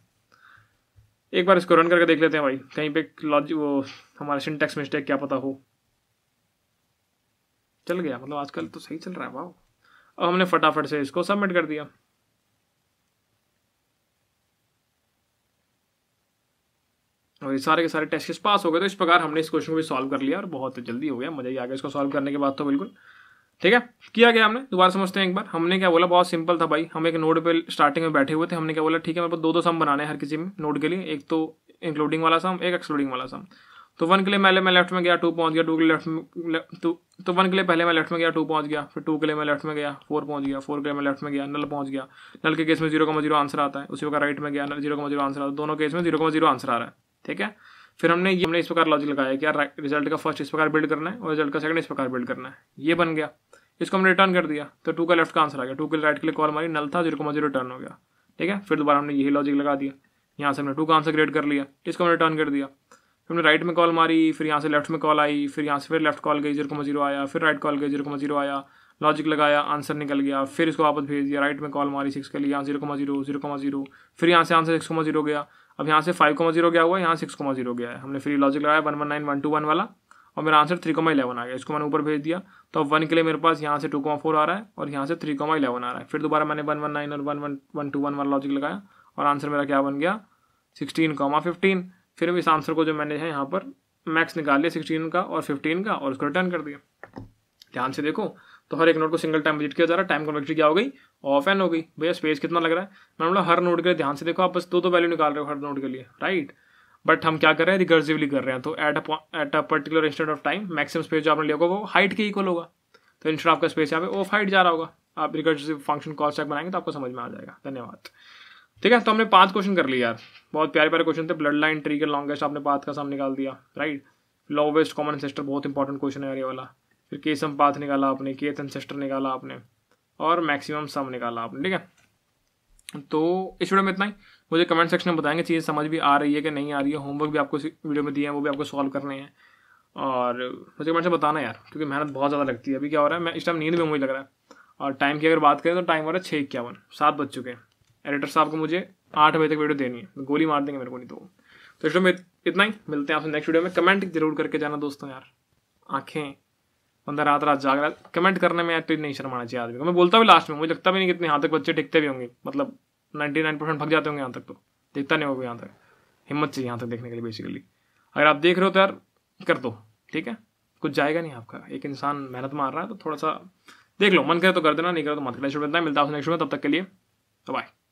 एक बार इसको रन करके देख लेते हैं भाई कहीं पे लॉजिक वो हमारे सिंटेक्स मिस्टेक क्या पता हो चल गया मतलब आजकल तो सही चल रहा है वाह अब हमने फटाफट से इसको सबमिट कर दिया और ये सारे के सारे टेस्ट पास हो गए तो इस प्रकार हमने इस क्वेश्चन को भी सॉल्व कर लिया और बहुत जल्दी हो गया मज़ा ही आ गया इसको सॉल्व करने के बाद तो बिल्कुल ठीक है किया गया हमने दोबारा समझते हैं एक बार हमने क्या बोला बहुत सिंपल था भाई हम एक नोड पे स्टार्टिंग में बैठे हुए थे हमने क्या बोला ठीक है मेरे पास दो दो सम बनाने हर किसी में नोड के लिए एक तो इंक्लूडिंग वाला सम एक एक्सक्लूडिंग वाला सम तो वन के लिए पहले मैं लेफ्ट में गया टू पहुंच गया टू के लिए लेफ्ट में टू तो वन तो के लिए पहले मैं लेफ्ट में गया टू पहुंच गया फिर टू के लिए मैं लेफ्ट में गया फोर पहुंच गया फोर के लिए मैं लेफ्ट में गया नल पहुंच गया नल के केस में जीरो का जीरो आंसर आता है उसी का राइट में गया नल जीरो का जीरो आंसर आता है दोनों केस में जीरो का जीरो आंसर आ रहा है ठीक है फिर हमने ये हमने इस प्रकार लॉजिक लगाया कि यार रिजल्ट का फर्स्ट इस प्रकार बिल्ड करना है और रिजल्ट का सेकंड इस प्रकार बिल्ड करना है ये बन गया इसको हमने रिटर्न कर दिया तो टू का लेफ्ट का आंसर आ गया टू के राइट के लिए कॉल मारी नल था जीरो को रिटर्न हो गया ठीक है फिर दोबारा हमने यही लॉजिक लगा दिया यहाँ से हमने टू का आंसर क्रिएट कर लिया इसको हमने रिटर्न कर दिया फिर हमने राइट में कॉल मारी फिर यहाँ से लेफ्ट में कॉल आई फिर यहाँ से फिर लेफ्ट कॉल गई जीरो को जीरो आया फिर राइट कॉल गई जीरो को जीरो आया लॉजिक लगाया आंसर निकल गया फिर इसको वापस भेज दिया राइट में कॉल मारी सिक्स के लिए यहाँ जीरो को जीरो जीरो को जीरो फिर यहाँ से आंसर सिक्स को जीरो गया अब यहाँ से फाइव कोमा जीरो गया हुआ है यहाँ सिक्स कोमा जीरो गया है हमने फ्री लॉजिक लगाया one one nine one two one वाला और मेरा आंसर थ्री कोमा इलेवन आ गया इसको मैंने ऊपर भेज दिया तो अब वन के लिए मेरे पास यहाँ से टू कोमा फोर आ रहा है और यहाँ से थ्री कोमा इलेवन आ रहा है फिर दोबारा मैंने वन वन नाइन और one one one two one वाला लॉजिक लगाया और आंसर मेरा क्या बन गया सिक्सटीन कोमा फिफ्टीन फिर इस आंसर को जो मैंने है यहाँ पर मैक्स निकाल लिया सिक्सटीन का और फिफ्टीन का और उसको रिटर्न कर दिया ध्यान से देखो तो हर एक नोट को सिंगल टाइम विजिट किया जा रहा है टाइम कन्वेक्ट्री क्या हो गई ऑफ एन हो गई भैया स्पेस कितना लग रहा है मैं बोला हर नोड के लिए ध्यान से देखो आप बस दो दो वैल्यू निकाल रहे हो हर नोड के लिए राइट बट हम क्या कर रहे हैं रिकर्सिवली कर रहे हैं तो at at a particular instant of time maximum space जो आपने लिया होगा वो हाइट के इक्वल होगा तो इंस्टेंट आपका स्पेस यहाँ पे ऑफ हाइट जा रहा होगा आप रिकर्सिव फंक्शन कॉल चेक बनाएंगे तो आपको समझ में आ जाएगा धन्यवाद ठीक है तो हमने पांच क्वेश्चन कर लिया यार बहुत प्यारे प्यारे क्वेश्चन थे ब्लड लाइन ट्री के लॉन्गेस्ट आपने पाथ का सामने निकाल दिया राइट लोवेस्ट कॉमन सेस्टर बहुत इंपॉर्टेंट क्वेश्चन है यार ये वाला फिर केसम पाथ निकाला आपने केथ एंसेस्टर निकाला आपने और मैक्सिमम सम निकाला आपने ठीक है तो इस वीडियो में इतना ही मुझे कमेंट सेक्शन में बताएंगे चीज़ें समझ भी आ रही है कि नहीं आ रही है होमवर्क भी आपको वीडियो में दिए हैं वो भी आपको सॉल्व करने हैं और मुझे कमेंट से बताना यार क्योंकि मेहनत बहुत ज़्यादा लगती है अभी क्या हो रहा है मैं इस टाइम नींद में मुझे लग रहा है और टाइम की अगर बात करें तो टाइम हो रहा है छः इक्यावन सात बज चुके हैं एडिटर साहब को मुझे आठ बजे तक वीडियो देनी है गोली मार देंगे मेरे को नहीं तो तो इस वीडियो में इतना ही मिलते हैं आपसे नेक्स्ट वीडियो में कमेंट जरूर करके जाना दोस्तों यार आँखें बंदा रात रात जाग रहा है कमेंट करने में तो नहीं शर्माना चाहिए आदमी को मैं बोलता भी लास्ट में मुझे लगता भी नहीं कितने यहाँ तक बच्चे टिकते भी होंगे मतलब नाइन्टी नाइन परसेंट भग जाते होंगे यहाँ तक तो देखता नहीं होगा यहाँ तक हिम्मत चाहिए यहाँ तक देखने के लिए बेसिकली अगर आप देख रहे हो तो यार कर दो ठीक है कुछ जाएगा नहीं आपका एक इंसान मेहनत मार रहा है तो थोड़ा सा देख लो मन करे तो कर देना नहीं करे तो मत करना शुरू मिलता है नेक्स्ट में तब तक के लिए तो बाय